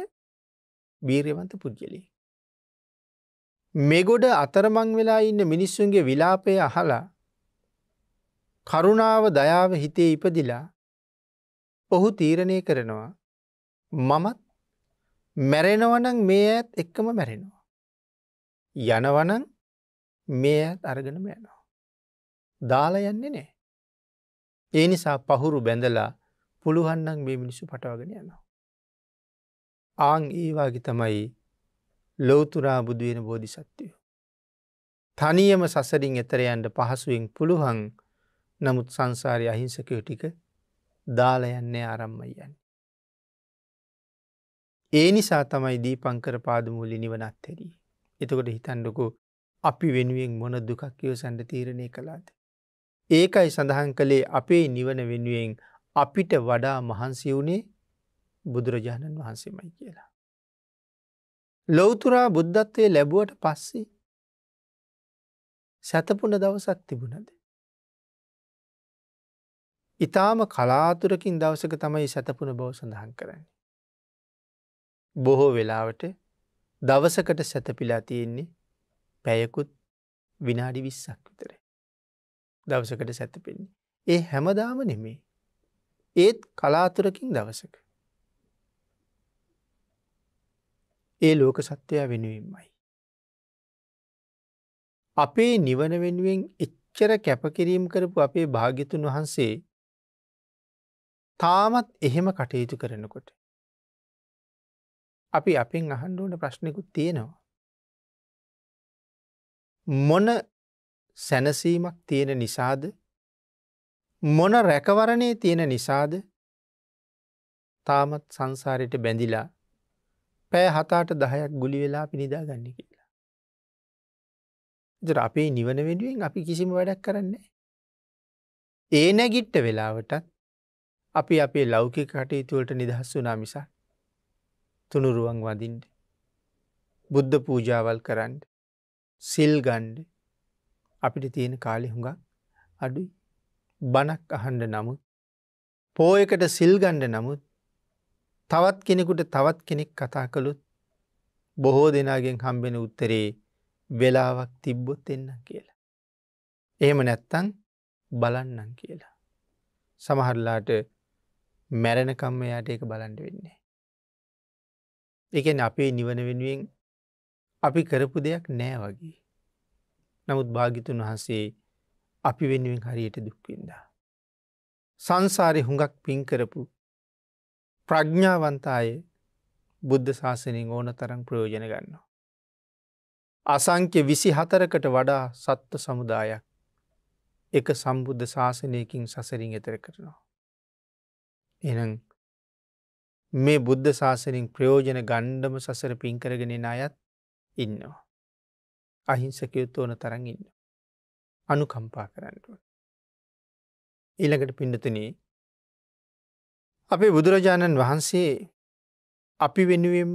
බීරවන්ත පුද්ගලි. මෙගොඩ අතරමං වෙලා ඉන්න මිනිස්සුන්ගේ විලාපය අහලා කරුණාව දයාව හිතේ ඉපදිලා ඔහු තීරණය කරනවා මමත් මැරෙනවනං මේ ඇත් එක්කම මැරෙනවා. යනවනං මේ ඇත් අරගෙන මෑනවා. දාලා යන්නේ නෑ. ඒ නිසා පහුරු බැඳලා පුළුහන්නන් මේ මිනිස්සු පටවාගෙන යනවා. ආං ඒවාගේ තමයි ලොවතුරා බුදුවෙන බෝධි සත්‍යයෝ. තනියම සසරින් එතරයන්ට පහසුවෙන් පුළුහන් නමුත් සංසාරය අහිංසකයෝ ටික දාලයන්නේ ආරම්මයි යන්න. ඒ නිසා තමයි දීපංකර පාදමූලි නිවනත්තෙරී. එතකොට හිතන්ඩකු අපි වෙනුවෙන් මොන දුකක්කිව සැඩ තීරණය කළාද. ඒකයි සඳහන් කළේ අපේ නිවන වෙනුවෙන් අපිට වඩා මහන්සි වුණේ බුදුරජාණන් වහන්සේමයි කියලා. ලොවතුරා බුද්ධත්වය ලැබුවට පස්සේ සැතපුන දවසක් තිබුණද. ඉතාම කලාතුරකින් දවසක තමයි සැතපුන බව සඳහන් කරන්නේ. බොහෝ වෙලාවට දවසකට සැතපිලා තියෙන්නේ පැයකුත් විනාඩි විස්සක් විතර. දවසකට සැතපෙන්නේ. ඒ හැමදාම නෙමේ. ඒත් කලාතුරකින් දවසක. ඒ ලෝක සත්‍යයා වෙනුවෙන්මයි. අපේ නිවන වෙනුවෙන් එච්චර කැපකිරීම් කරපු අපේ භාගිතුන් වහන්සේ තාමත් එහෙම කටයුතු කරනකොට. අපි අපෙන් අහන්ඩුවන ප්‍රශ්නයකුත් තියෙනවා. මොන සැනසීමක් තියෙන නිසාද මොන රැකවරණය තියෙන නිසාද තාමත් සංසාරයට බැඳිලා පෑ හතාට දහයක් ගුලි වෙලා පිනිදා ගන්න කියලා. ජර අපේ නිවන වෙනුවෙන් අපි කිසිම වැඩක් කරන්නේ. ඒ නැගිට්ට වෙලාවටත් අපි අපේ ලෞකික කටයුතුවලට නිදහස් වනා මිසා තුනුරුවන් වදින්ට. බුද්ධ පූජාවල් කරන්ට සිල් ගණ්ඩ අපිට තියෙන කාලෙ හුඟක් අඩුයි බණක් අහන්ඩ නමුත් පෝයකට සිල්ගණ්ඩ නමුත් තවත් කෙනෙකුට තවත් කෙනෙක් කතා කළුත් බොහෝ දෙනාගෙන් හම්බෙන උත්තරේ වෙලාවක් තිබ්බොත් එන්න කියලා. එහෙම නැත්තං බලන්නන් කියලා. සමහරලාට මැරණකම්ම යාට ඒක බලන්ඩ වෙන්නේ. එකෙන් අපේ නිවන වෙනුවෙන් අපි කරපු දෙයක් නෑ වගේ. නමුත් භාගිතුන් වහන්සේ අපි වෙනුවෙන් හරියට දුක්වින්දා. සංසාරය හුඟක් පින් කරපු ප්‍රඥ්ඥාවන්තාය බුද්ධ ශාසනයෙන් ඕන තරම් ප්‍රයෝජන ගන්නවා. අසංක්‍ය විසි හතරකට වඩා සත්ව සමුදායක් එක සම්බුද්ධ ශාසනයකින් සසරින් එතර කරනවා. එනම් මේ බුද්ධ ශාසනින් ප්‍රයෝජන ගණ්ඩම සසර පින්කරගෙනෙන අයත් ඉන්නවා. අහිංසකයුත් ඕන තරන් ඉන්න. අනුකම්පා කරන්නට. ඊළඟට පිඩතනී අපේ බුදුරජාණන් වහන්සේ අපි වෙනුවෙන්ම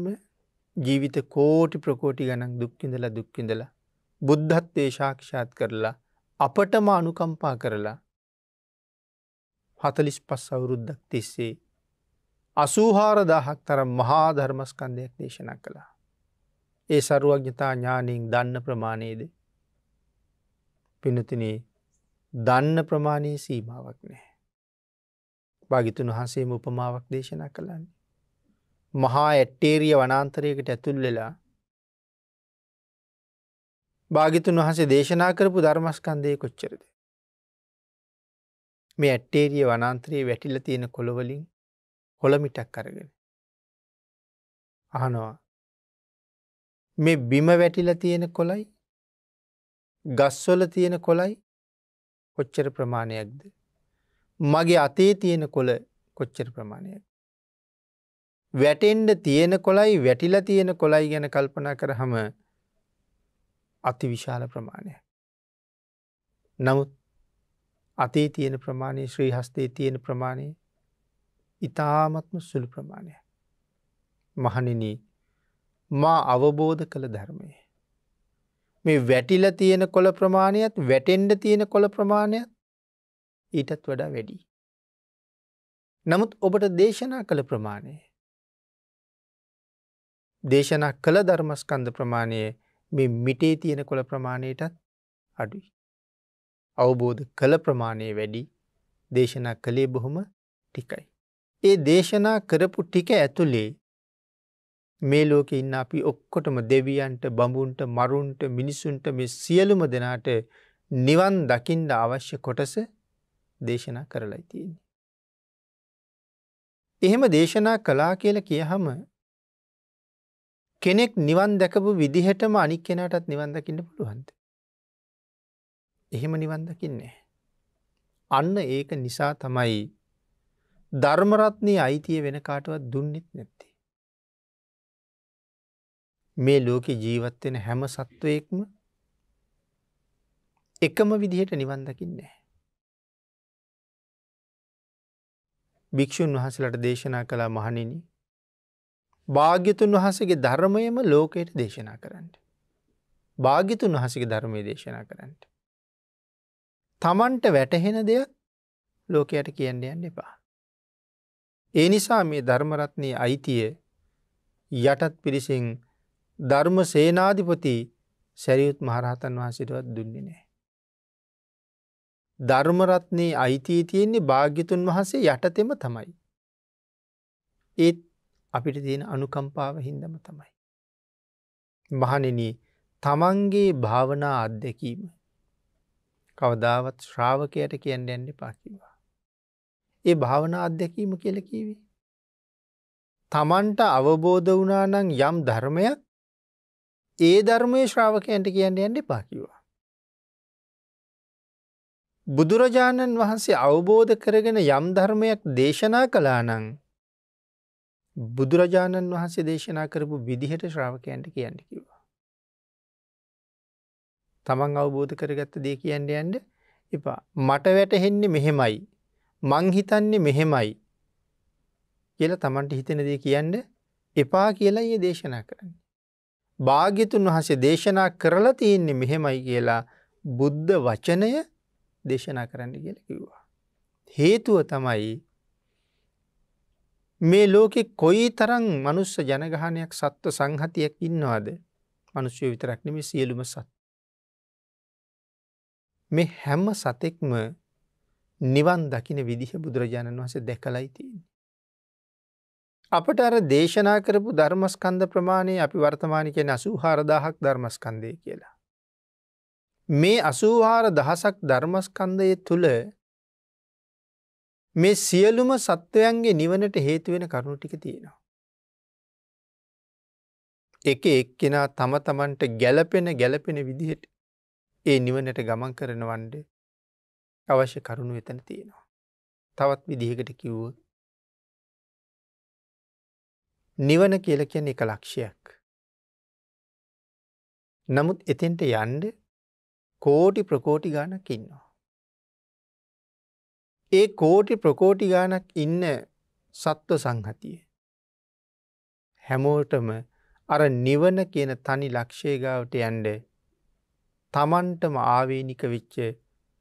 ජීවිත කෝටි ප්‍රකෝටි ගණන් දුක්කිඳලා දුක්කිඳල බුද්ධත්වේ ශාක්ෂාත් කරලා අපටම අනුකම්පා කරලා හතලිස් පස් අවුරුද්දක් තිස්සේ අසූහාරදහක් තර මහා ධර්මස්කන්ධයක් දේශනා කළා. ඒ සරුවක්ඥතා ඥානීෙන් දන්න ප්‍රමාණයේද. පිනතිනේ දන්න ප්‍රමාණයේ සීමාවක් නෑ. භාගිතුන් වහන්සේම උපමාවක් දේශනා කළන්නේ. මහා ඇට්ටේරිය වනාන්තරයකට ඇතුල් වෙලා භාගිතුන් වහසේ දේශනා කරපු ධර්මස්කන්දය කොච්චරද. මේ ඇට්ටේරිය වනන්ත්‍රයේ වැටිල තියෙන කොළොවලින් කොළමිටක් කරගෙන. අහනවා. මේ බිම වැටිල තියෙන කොළයි ගස්වල තියෙන කොළයි කොච්චර ප්‍රමාණයක්ද. මගේ අතේ තියෙන කොළ කොච්චර ප්‍රමාණයක්. වැටෙන්ඩ තියෙන කොළයි වැටිලා තියෙන කොළයි ගැන කල්පනා කරහම අති විශාල ප්‍රමාණය. නමුත් අතේ තියෙන ප්‍රමාණය ශ්‍රී හස්තේ තියෙන ප්‍රමාණය ඉතාමත්ම සුළු ප්‍රමාණය. මහනින මා අවබෝධ කළ ධර්මය. මේ වැටිල තියෙන කොළ ප්‍රමාණයත් වැටෙන්ඩ තියෙන කොළ ප්‍රමාණයත් ඊටත් වඩා වැඩි. නමුත් ඔබට දේශනා කළ ප්‍රමාණය. දේශනා කළ ධර්මස්කන්ධ ප්‍රමාණය මේ මිටේ තියෙන කොළ ප්‍රමාණයටත් අඩුයි. අවබෝධ කළ ප්‍රමාණය වැඩි දේශනා කළේ බොහොම ටිකයි. ඒ දේශනා කරපු ටික ඇතුළේ මේ ලෝකෙ ඉන්න අපි ඔක්කොටම දෙවියන්ට බඹුන්ට මරුන්ට මිනිසුන්ට මේ සියලුම දෙනාට නිවන් දකිින්ට අවශ්‍ය කොටස දේශනා කරලා තියන්නේ. එහෙම දේශනා කලා කියල කියහම කෙනෙක් නිවන් දැකපු විදිහටම අනික් කෙනටත් නිවන් දකින්න පුළුවන්ද. එහෙම නිවන් දකින්නේ. අන්න ඒක නිසා තමයි ධර්මරත්නය අයිතිය වෙන කාටවත් දුන්නෙත් නැත්ති. මේ ලෝකෙ ජීවත්වෙන හැම සත්වයෙක්ම එකම විදිහට නිවන්දකින්නේ. භික්‍ෂූන් වහසලට දේශනා කළා මහනිනි භාග්‍යතුන් වහසගේ ධර්මයම ලෝකයට දේශනා කරන්න. භාගිතුන් වහසගේ ධර්මය දේශනා කරන්න. තමන්ට වැටහෙන දෙයක් ලෝකයට කියන්න යන්න එපා. ඒ නිසා මේ ධර්මරත්නය අයිතිය යටත් පිරිසින් ධර්ම සේනාධිපති සැරියුත් මහරහතන් වහන්සිටවත් දුන්නේ නෑ. ධර්මරත්නයේ අයිතිය තියෙන්නේ භාග්‍යතුන් වහන්සේ යටතෙම තමයි. ඒත් අපිට තියෙන අනුකම්පාව හින්දම තමයි. මහනෙන තමන්ගේ භාවනා අත්දැකීම කවදාවත් ශ්‍රාවකයට කියන්න ඇන්න පාකිව. ඒ භාවනා අත්දැකීම කියල කිවේ. තමන්ට අවබෝධ වනානං යම් ධර්මයක් ඒ ධර්මය ශ්‍රාවකයන්ට කියන්න ඇන්ඩ පාකිවා. බුදුරජාණන් වහන්සේ අවබෝධ කරගෙන යම් ධර්මයක් දේශනා කලානං බුදුරජාණන් වහන්සේ දේශනා කරපු විදිහට ශ්‍රාවකයන්ට කියන්න කිවා. තමන් අවබෝධ කරගත්ත දේ කියන්න ඇන්ඩ එපා මට වැටහෙන්නේ මෙහෙමයි මංහිතන්නේ මෙහෙමයි කියල තමන්ට හිතෙන දේ කියන්න එපා කියලා ඒ දේශනා කරන්න. භාග්‍යතුන් වහසේ දේශනා කරලා තියෙන්නේ මෙහෙමයි කියලා බුද්ධ වචනය දේශනා කරන්න කියල කිව්වා. හේතුව තමයි මේ ලෝකෙ කොයි තරං මනුස්ස ජනගහනයක් සත්ව සංහතියක් ඉන්නවාද මනුෂ්‍ය විතරක්නම සියලුම සත්. මේ හැම සතෙක්ම නිවන් දකින විදිහ බුදුරජාණන් වහස දැකලයිතින්. අපට අර දේශනා කරපු ධර්මස්කන්ධ ප්‍රමාණය අපි වර්තමානිකය නසූ හාරදාහක් ධර්මස්කන්දය කියලා. මේ අසූහාර දහසක් ධර්මස්කන්දය තුළ මේ සියලුම සත්වයන්ගේ නිවනට හේතුවෙන කරුණු ටික තියෙනවා. එක එක්කෙනා තම තමන්ට ගැලපෙන ගැලපෙන විදිහට ඒ නිවනට ගමන් කරනවන්ඩ අවශ්‍ය කරුණු එතන තියෙනවා. තවත් විදිහකට කිව්වෝ. නිවන කියල කියන එක ලක්ෂයක්. නමුත් එතෙන්ට යන්ඩ කෝටි ප්‍රකෝටි ගානක් ඉන්නවා. ඒ කෝටි ප්‍රකෝටි ගානක් ඉන්න සත්ව සංහතිය. හැමෝටම අර නිවන කියන තනි ලක්ෂේගාවට යන්ඩ තමන්ටම ආවේනික විච්චේ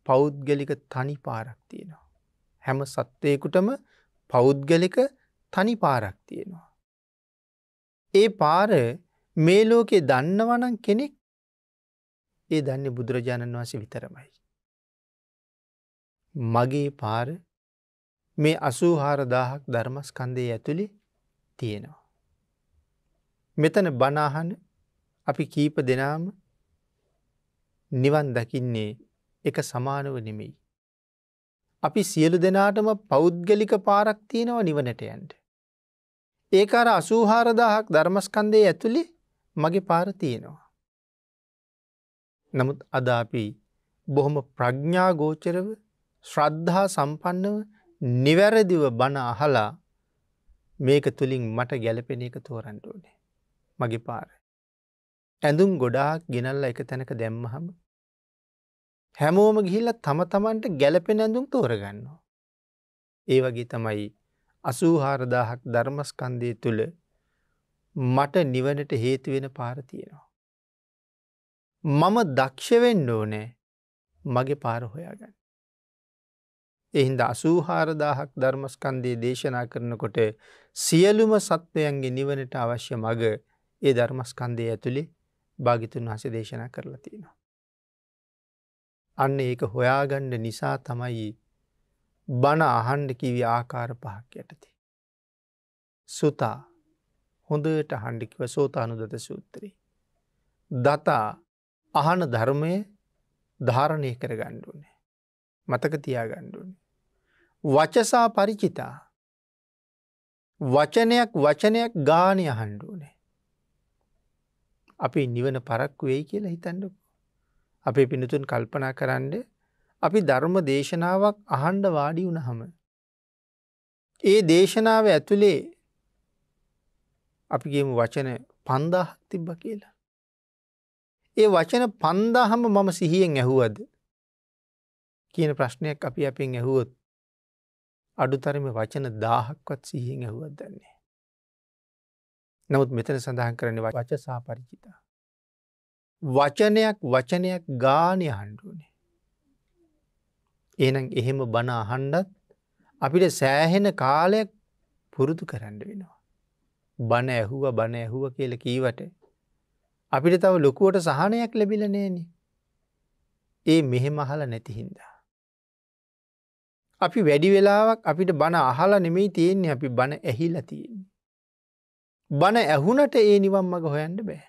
පෞද්ගලික තනි පාරක් තියෙනවා. හැම සත්වයකුටම පෞද්ගලික තනි පාරක් තියෙනවා. ඒ පාර මේ ලෝකේ දන්නවනන් කෙනෙක් ඒ දන්නේ බුදුරජාණන් වහන්සේ විතරමයි. මගේ පාර මේ අසූහාරදාහක් ධර්මස්කන්දය ඇතුළි තියෙනවා. මෙතන බනාහන අපි කීප දෙනාම නිවන් දකින්නේ එක සමානව නෙමෙයි. අපි සියලු දෙනාටම පෞද්ගලික පාරක් තියෙනව නිවනට යන්ට. ඒක අර අසූහාරදාහක් ධර්මස්කන්දය ඇතුළි මගේ පාර තියෙනවා. නමුත් අද අපි බොහොම ප්‍රඥ්ඥාගෝචරව ශ්‍රද්ධා සම්පන්නව නිවැරදිව බණ අහලා මේක තුළින් මට ගැලපෙන එක තෝරන්ට ඕනේ. මගේ පාර. ඇඳුම් ගොඩාක් ගෙනල්ල එක තැනක දැම්මහම හැමෝම ගිහිල්ල තම තමන්ට ගැලපෙන ඇඳුම් තෝරගන්නවා. ඒ වගේ තමයි අසූහාරදාහක් ධර්මස්කන්දය තුළ මට නිවනට හේතුවෙන පාරතියෙනවා. මම දක්ෂවෙන්න ඕනෑ මගේ පාර හොයාගන්න. එහින්ද අසූහාරදාහක් ධර්මස්කන්දයේ දේශනා කරනකොට සියලුම සත්වයන්ගේ නිවනට අවශ්‍ය මග ඒ ධර්මස්කන්දය ඇතුළි භාගිතුන් වහස දේශනා කරලා තියෙනවා. අන්න ඒක හොයාගණ්ඩ නිසා තමයි බණ අහන්ඩ කිවි ආකාර පහක් යටති. සුතා හොඳට හන්ඩිකිව සෝතානුදත සූත්‍රී. දතා අහන ධර්මය ධාරණය කර ගණ්ඩුනේ. මතක තියා ගණ්ඩුනේ. වචසා පරිචිතා වචනයක් වචනයක් ගානය අහන්ඩුවනේ. අපි නිවන පරක්කු වෙයි කියලා හිතන්නකු. අපේ පිනතුන් කල්පනා කරන්න අපි ධර්ම දේශනාවක් අහන්ඩ වාඩි වුණහම. ඒ දේශනාව ඇතුළේ අපි ගේමු වචන පන්දාහ තිබ්බ කියලා. ඒ වචන පන්දාහම මම සිහියෙන් ඇහුවද කියන ප්‍රශ්නයක් අපි අපෙන් ඇහුවොත් අඩුතරම වචන දාහක්වත් සිහියෙන් ඇහුවත් දන්නේ. නමුත් මෙතන සඳහන් කරන වචසා පරිචිතා. වචනයක් වචනයක් ගානය හණ්ඩුවනේ. එනම් එහෙම බණ අහන්ඩත් අපිට සෑහෙන කාලයක් පුරුදු කරන්න වෙනවා. බණ ඇහුව බණ ඇහුව කියල කීවට. අපිට තව ලොකුවට සහනයක් ලැබිල නෑන. ඒ මෙහෙ මහල නැතිහින්දා. අපි වැඩි වෙලාවක් අපිට බණ අහලා නෙමෙයි තියෙන්නේ අපි බණ ඇහිලා තියෙන්නේ. බණ ඇහුනට ඒ නිවම් මග හොයන්න බෑ.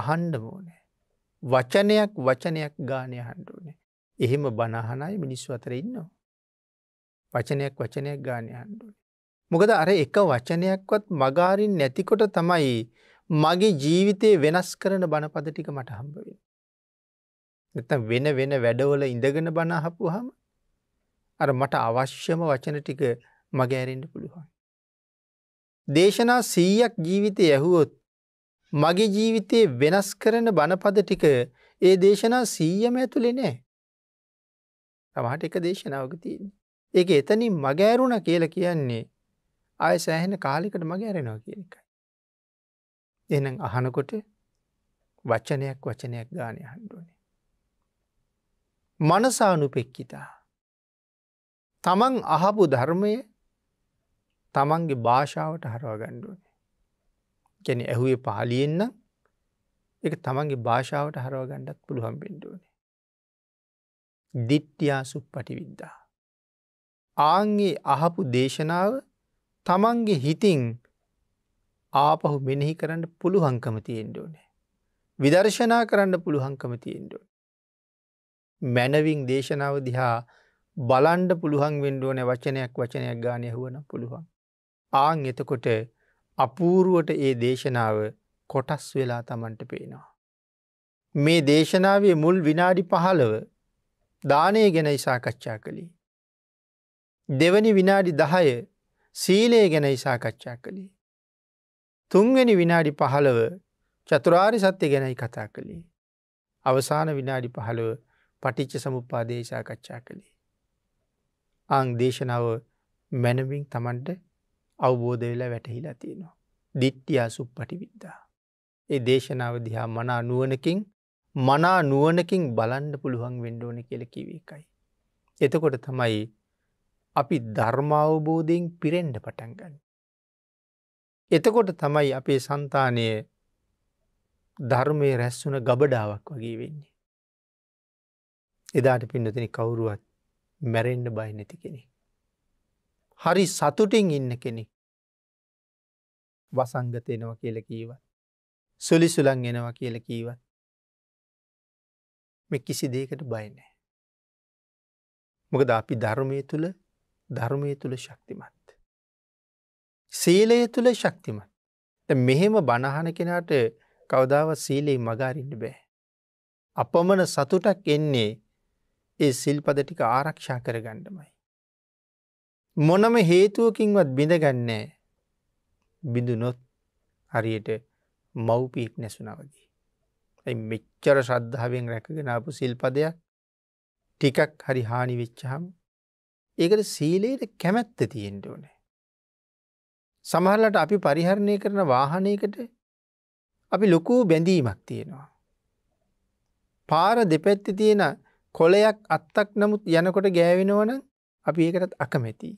අහන්ඩ ඕනෑ. වචනයක් වචනයක් ගානය හන්ඩුවනේ. එහෙම බණහනයි මිනිස්සු අතර ඉන්නවා. වචනයක් වචනයක් ගානය හන්ඩුවනේ. මොකද අර එක වචනයක්වත් මගාරින් නැතිකොට තමයි මගේ ජීවිතය වෙනස් කරන බණපද ටික මට හම්බවෙන්. එතම් වෙන වෙන වැඩවල ඉඳගෙන බණහපු හම අර මට අවශ්‍යම වචන ටික මගෑරෙන්ට පුළුවන්. දේශනා සීයක් ජීවිතය ඇහුවොත් මගේ ජීවිතයේ වෙනස් කරන බණපද ටික ඒ දේශනා සීයම ඇතුළෙ නෑ. තමට එක දේශනාවක තියන්නේ. ඒක එතනින් මගෑරුණ කියලා කියන්නේ අය සෑහෙන කාලිකට මගෑරෙනවා කියන එකයි. එනම් අහනකොට වචනයක් වචනයක් ගානය හන්ඩුවනේ. මනසානුපෙක්කිතා. තමන් අහපු ධර්මය තමන්ගේ භාෂාවට හරවා ගණ්ඩුවන. ගැන ඇහුවේ පාලියෙන්න්න එක තමන්ගේ භාෂාවට හරව ගණ්ඩත් පුළුවන් පෙන්ඩුවනේ. දිට්ටියා සුප්පටි විද්දා. ආන්ගේ අහපු දේශනාව තමන්ගේ හිතින් ආපහු මෙනෙහි කරන්න පුළුවන්කම තියෙන්ඩෝනේ. විදර්ශනා කරන්න පුළුවන්කම තියෙන්ඩෝ. මැනවින් දේශනාව දිහා බලන්ඩ පුළුවන් වෙන්ඩුවන වචනයක් වචනයක් ගානය හුවන පුළුවන්. ආං එතකොට අපූරුවට ඒ දේශනාව කොටස් වෙලා තමන්ට පේනවා. මේ දේශනාවේ මුල් විනාඩි පහළව දානය ගැනයි සාකච්ඡා කළේ. දෙවනි විනාඩි දහය සීලය ගැනයි සාකච්ඡා කළේ. තුන්වැනි විනාඩි පහළව චතුරාරි සත්‍යය ගැනයි කතා කළේ. අවසාන විනාඩි පහළව පටිච්ච සමුපා දේශාකච්ඡා කළේ. ආං දේශනාව මැනවින් තමන්ට අවබෝධ වෙලා වැටහිලා තියෙනවා. දිට්ටියා සුප්පටි විද්දා. ඒ දේශනාව දිහා මනා නුවනකින් මනා නුවනකින් බලන්ඩ පුළුවන් වෙන්ඩෝන කෙල කිවේකයි. එතකොට තමයි අපි ධර්මාවබෝධයෙන් පිරෙන්ඩ පටන්ගන්න. එතකොට තමයි අපේ සන්තානය ධර්මය රැස්වුන ගබඩාවක් වගේ වෙන්නේ. එදාට පින්නතින කවුරුවත් මැරෙන්ඩ බයි නැති කෙනෙක්. හරි සතුටින් ඉන්න කෙනෙක්. වසංගතයනවා කියල කීවත්. සුලිසුලන් එනවා කියල කීවත්. මෙ කිසි දේකට බයිනෑ. මොකද අපි ධර්මය තුළ ධර්මය තුළ ශක්තිමත්. සීලය තුළ ශක්තිමත්. මෙහෙම බණහන කෙනාට කවදාව සීලෙයි මගාරින්න බෑ. අපමන සතුටක් එන්නේ ඒ සිල්පද ටික ආරක්ෂා කරගණ්ඩමයි. මොනම හේතුවකින්වත් බිඳගන්නේ බිඳුනොත් හරියට මව්පීක් නැසුනවගේ. ඇයි මෙච්චර ශ්‍රද්ධාවෙන් රැකගෙන අපපු සිල්පදයක් ටිකක් හරි හානි වෙච්චහම් ඒකට සීලයට කැමැත්ත තියෙන්ට ඕනෑ. සමහරලට අපි පරිහරණය කරන වාහනයකට අපි ලොකූ බැඳීමක් තියෙනවා. පාර දෙපැත්ති තියෙන කොලයක් අත්තක් නමුත් යනකොට ගෑවෙනවන අපි ඒකටත් අකමැතියි.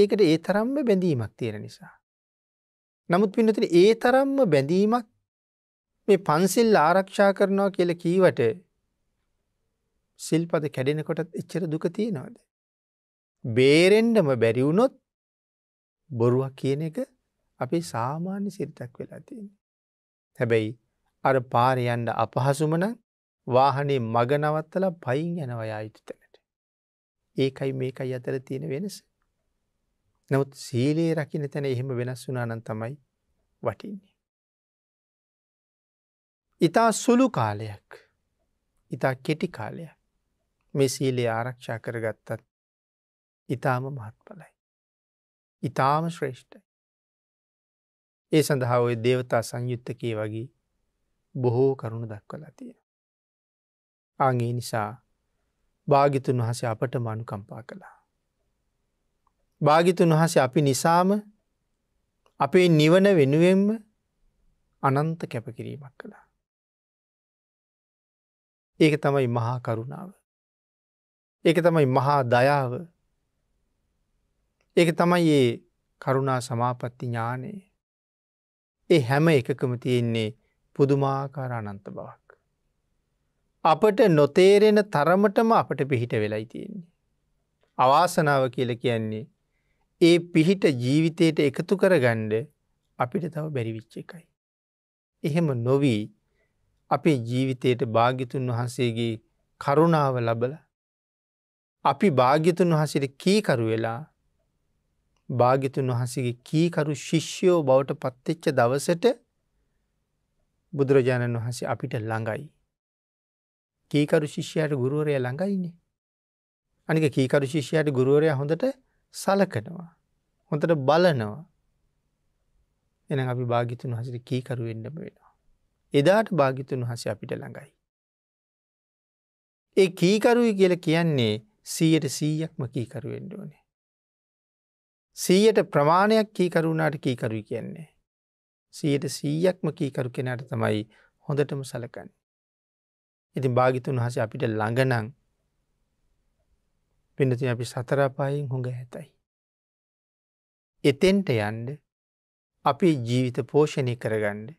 ඒකට ඒ තරම්ම බැඳීමක් තියෙන නිසා. නමුත් පිනතින ඒ තරම්ම බැඳීමක් මේ පන්සිල් ආරක්ෂා කරනවා කියල කීවට සිල්පද කැඩෙනකොටත් එච්චර දුක තියෙනවාද. බේරෙන්ඩම බැරිවුණොත් බොරුවක් කියන එක අපේ සාමාන්‍ය සිරිතක් වෙලා තියන්නේ. හැබැයි අර පාරයන්ඩ අපහසුමන වාහනේ මගනවත්තල පයින් යනවයා යුතු තැනට. ඒකයි මේකයි අතර තියෙන වෙනස. නවත් සීලයේ රකින තැන එහෙම වෙනස් වුනානන් තමයි වටින්නේ. ඉතා සුළු කාලයක් ඉතා කෙටි කාලයක් මේ සීලේ ආරක්ෂා කරගත්තත් ඉතාම මහත්ඵලයි. ඉතාම ශ්‍රේෂ්ඨයි. ඒ සඳහා ඔය දේවතා සංයුත්තකය වගේ බොහෝ කරුණු දක්වලා තියෙන. ආගේ නිසා භාගිතුන් වහස අපට මනුකම්පා කළා. භාගිතුන් වහසේ අපි නිසාම අපේ නිවන වෙනුවෙන්ම අනන්ත කැපකිරීමක් කළා. ඒක තමයි මහා කරුණාව. ඒක තමයි මහා දයාව. ඒක තමයි ඒ කරුණා සමාපත්ති ඥානයේ. ඒ හැම එකකම තියෙන්නේ පුදුමාකාර අනන්ත බවක්. අපට නොතේරෙන තරමටම අපට පිහිට වෙලයි තියෙන්නේ. අවාසනාව කියල කියන්නේ ඒ පිහිට ජීවිතයට එකතු කරගණ්ඩ අපිට තව බැරිවිච්ච එකයි. එහෙම නොවී අපේ ජීවිතයට භාගිතුන් වහන්සේගේ කරුණාව ලබල අපි භාගිතුන් වහසිට කීකරු වෙලා භාගිතුන් වහසගේ කීකරු ශිෂ්‍යයෝ බවට පත්තිච්ච දවසට බුදුරජාණන් වහන්සේ අපිට ළඟයි. කීකරු ශිෂ්‍යයට ගුරුවරය ළඟයින්නේ. අනික කීකරු ශිෂ්‍යයට ගුරුවරය හොඳට සලකනවා හොඳට බලනවා එන අපි භාගිතුන් හසට කීකරුවෙන්ඩම වෙනවා. එදාට භාගිතුන් හස අපිට ළඟයි. ඒ කීකරුයි කියල කියන්නේ සීයට සීයක්ම කීකරුවෙන්ඩ ඕනේ. සීයට ප්‍රමාණයක් කීකරුණාට කීකරුයි කියන්නේ. සීයට සීයක්ම කීකරු කෙනට තමයි හොඳටම සලකන්න. ඉතින් භාගිතුන් හස අපිට ළඟනං පිනති අපි සතරාපායෙන් හොඟ ඇතයි. එතෙන්ට යන්ඩ අපේ ජීවිත පෝෂණය කරගණ්ඩ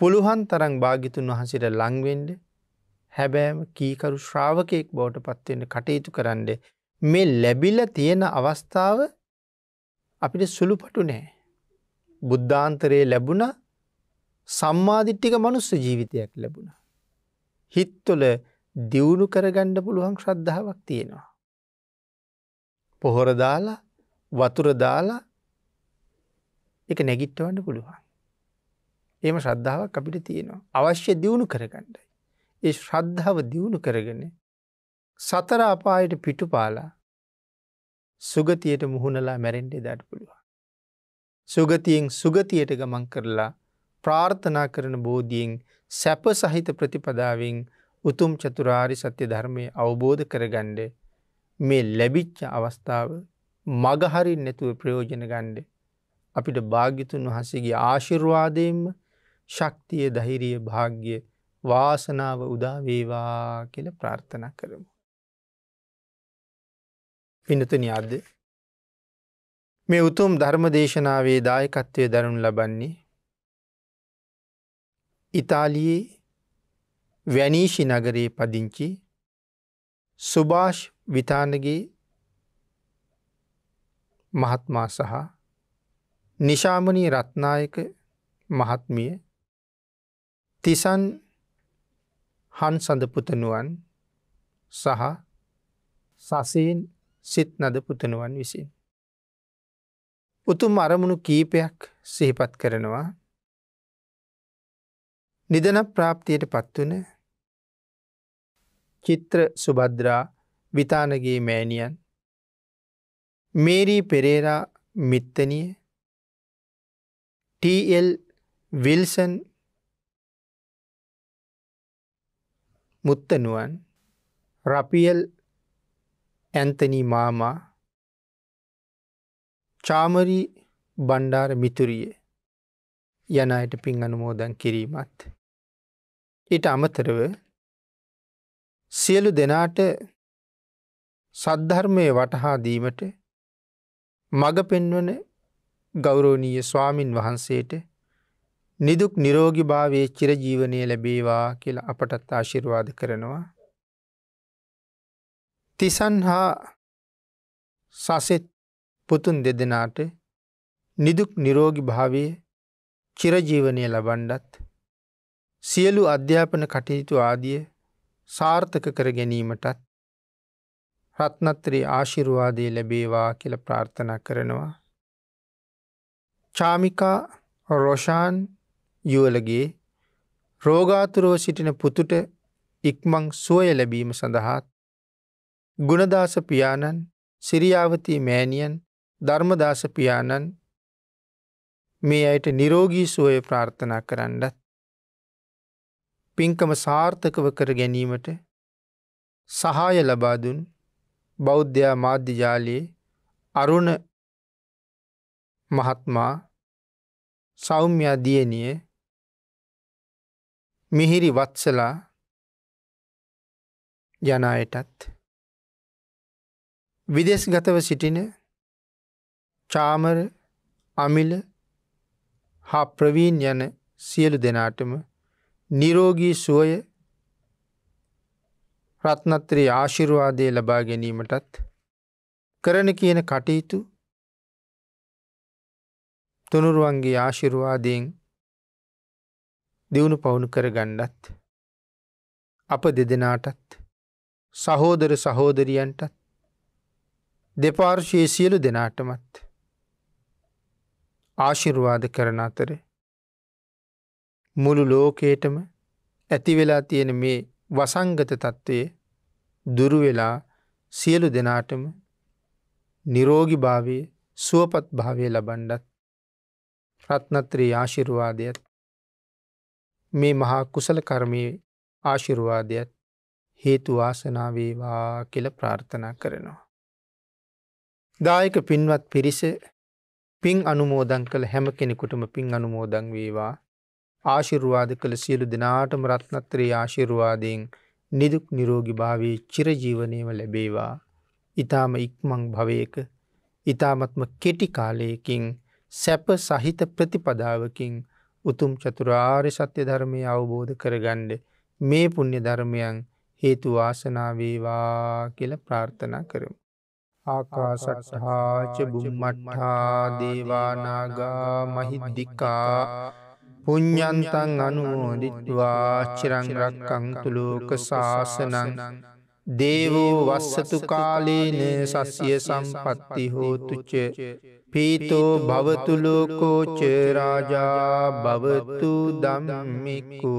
පුළුවන් තරං භාගිතුන් වහන්සිට ලංවෙන්ඩ හැබෑම කීකරු ශ්‍රාවකයෙක් බෝට පත්වෙන්න කටයුතු කරන්න මේ ලැබිල තියෙන අවස්ථාව අපිට සුළු පටු නෑ. බුද්ධාන්තරයේ ලැබුණ සම්මාධිට්ටික මනුස්ස ජීවිතයක් ලැබුණ. හිත්තොල දියුණු කරගණ්ඩ පුළුවන් ශ්‍රද්ධාවක් තියෙනවා. පොහොර දාලා වතුර දාලා එක නැගිට්ටවන්න පුළුවන්. එම ශ්‍රද්ධාවක් අපිට තියෙනවා අවශ්‍ය දියුණු කරගණ්ඩයි. ඒ ශ්‍රද්ධාව දියුණු කරගෙන සතර අපායට පිටුපාලා සුගතියට මුහුණලා මැරෙන්ඩේ දට පුළුවන්. සුගතියෙන් සුගතියට ගමන් කරලා ප්‍රාර්ථනා කරන බෝධියෙන් සැප සහිත ප්‍රතිපදාවෙන් උතුම් චතුරාරි සත්‍ය ධර්මය අවබෝධ කරගණ්ඩේ මේ ලැබිච්ච අවස්ථාව මගහරින් නැතුව ප්‍රයෝජන ගණ්ඩ අපිට භාගිතුන් වහසගේ ආශිර්වාදයෙන්ම ශක්තිය දහිරිය භාග්‍ය වාසනාව උදාවේවා කියල ප්‍රාර්ථනා කරමු. පිනතන අද මේ උතුම් ධර්ම දේශනාවේ දායකත්වය දරුණු ලබන්නේ ඉතාලියේ වැනීෂි නගරයේ පදිංචි සුභාෂ් විතානගේ මහත්මා සහ නිශාමනී රත්නායක මහත්මිය තිසන් හන් සඳපුතනුවන් සහ සසයෙන් සිත් නද පුතනුවන් විසින්. උතුම් අරමුණු කීපයක් සිහිපත් කරනවා නිදන ප්‍රාප්තියට පත්වන චිත්‍ර සුබද්‍රා විතානගේ මෑණියන් මේරී පෙරේරා මිත්තනිය ටල් විල්සන් මුත්තනුවන් රපියල් ඇන්තනී මාමා චාමරී බණ්ඩාර මිතුරිය යන අයට පින් අනුමෝදන් කිරීමත්. ඊට අමතරව සියලු දෙනාට සද්ධර්මය වටහා දීමට මඟ පෙන්වන ගෞරෝණීය ස්වාමින් වහන්සේට නිදුක් නිරෝගි භාවයේ චිරජීවනය ලැබේවා කියල අපටත් ආශිර්වාද කරනවා. තිසන් හා සසෙත් පුතුන් දෙදෙනාට නිදුක් නිරෝගි භාවයේ චිරජීවනය ලබන්ඩත් සියලු අධ්‍යාපන කටයුතු ආදිය සාර්ථක කර ගැනීමටත් රත්නත්‍රී ආශිරුවාදය ලැබේවා කියල ප්‍රාර්ථනා කරනවා. චාමිකා රෝෂාන් යුවලගේ රෝගාතුරෝ සිටින පුතුට ඉක්මං සුවය ලැබීම සඳහාත් ගුණදාස පියාණන් සිරියාවතී මෑනියන් ධර්මදාස පියාණන් මේ අයට නිරෝගී සුවය ප්‍රාර්ථනා කරන්නත් පින්කම සාර්ථකව කර ගැනීමට සහාය ලබාදුන් බෞද්ධයා මාධ්‍ය ජාලයේ අරුණ මහත්මා සෞම්‍යා දියණිය මිහිරි වත්සලා යනායටත් විදෙස්ගතව සිටින චාමර අමිල හා ප්‍රවීන් යන සියලු දෙනාටම නිරෝගී සුවය රත්නත්‍රයේ ආශිරවාදය ලබා ගැනීමටත් කරන කියන කටයුතු තුනුරුවන්ගේ ආශිරවාදයෙන් දියුණු පවුණු කර ගණ්ඩත් අප දෙදෙනාටත් සහෝදර සහෝදරියන්ටත් දෙපාර්ශයේ සියලු දෙනාටමත් ආශිර්වාද කරන අතර මුළු ලෝකේටම ඇතිවෙලා තියෙන මේ වසංගත තත්ත්වය දුරුවෙලා සියලු දෙනාටම නිරෝගි භාවය සුවපත් භාවය ලබන්ඩත් රත්නත්‍රී ආශිරුවාදයත් මේ මහා කුසල කර්මයේ ආශිරුවාදයත් හේතු වාසනාවේවා කියල ප්‍රාර්ථනා කරනවා. දායක පින්වත් පිරිස පින් අනුමෝදං කළ හැම කෙනෙකුටම පින් අනුමෝදං වේවා ආශිරවාද කළ සියලු දෙනාටම රත්නත්‍රයේ ආශිරවාදයෙන් නිදුක් නිරෝගි භාවී චිරජීවනයම ලැබේවා. ඉතාම ඉක්මං භවයක ඉතාමත්ම කෙටිකාලයකින් සැප සහිත ප්‍රතිපදාවකින් උතුම් චතුරාර් සත්‍ය ධර්මය අවබෝධ කරගණ්ඩ මේ පුුණ්‍ය ධර්මයන් හේතු වාසනාවේවා කියල ප්‍රාර්ථනා කරමු. ආකාසටහාච බුම්මට්හා දේවානාගා මහිමදිිකා පුඤ්ඥන්තන් අනුමෝදිත්වා චිරංරක්කං තුළෝක ශාසනං දේවෝ වස්සතු කාලීන සස්ය සම්පත්ති හෝතුච පීතෝ භවතුලෝකෝ චරාජා භවතු දම්මිකෝ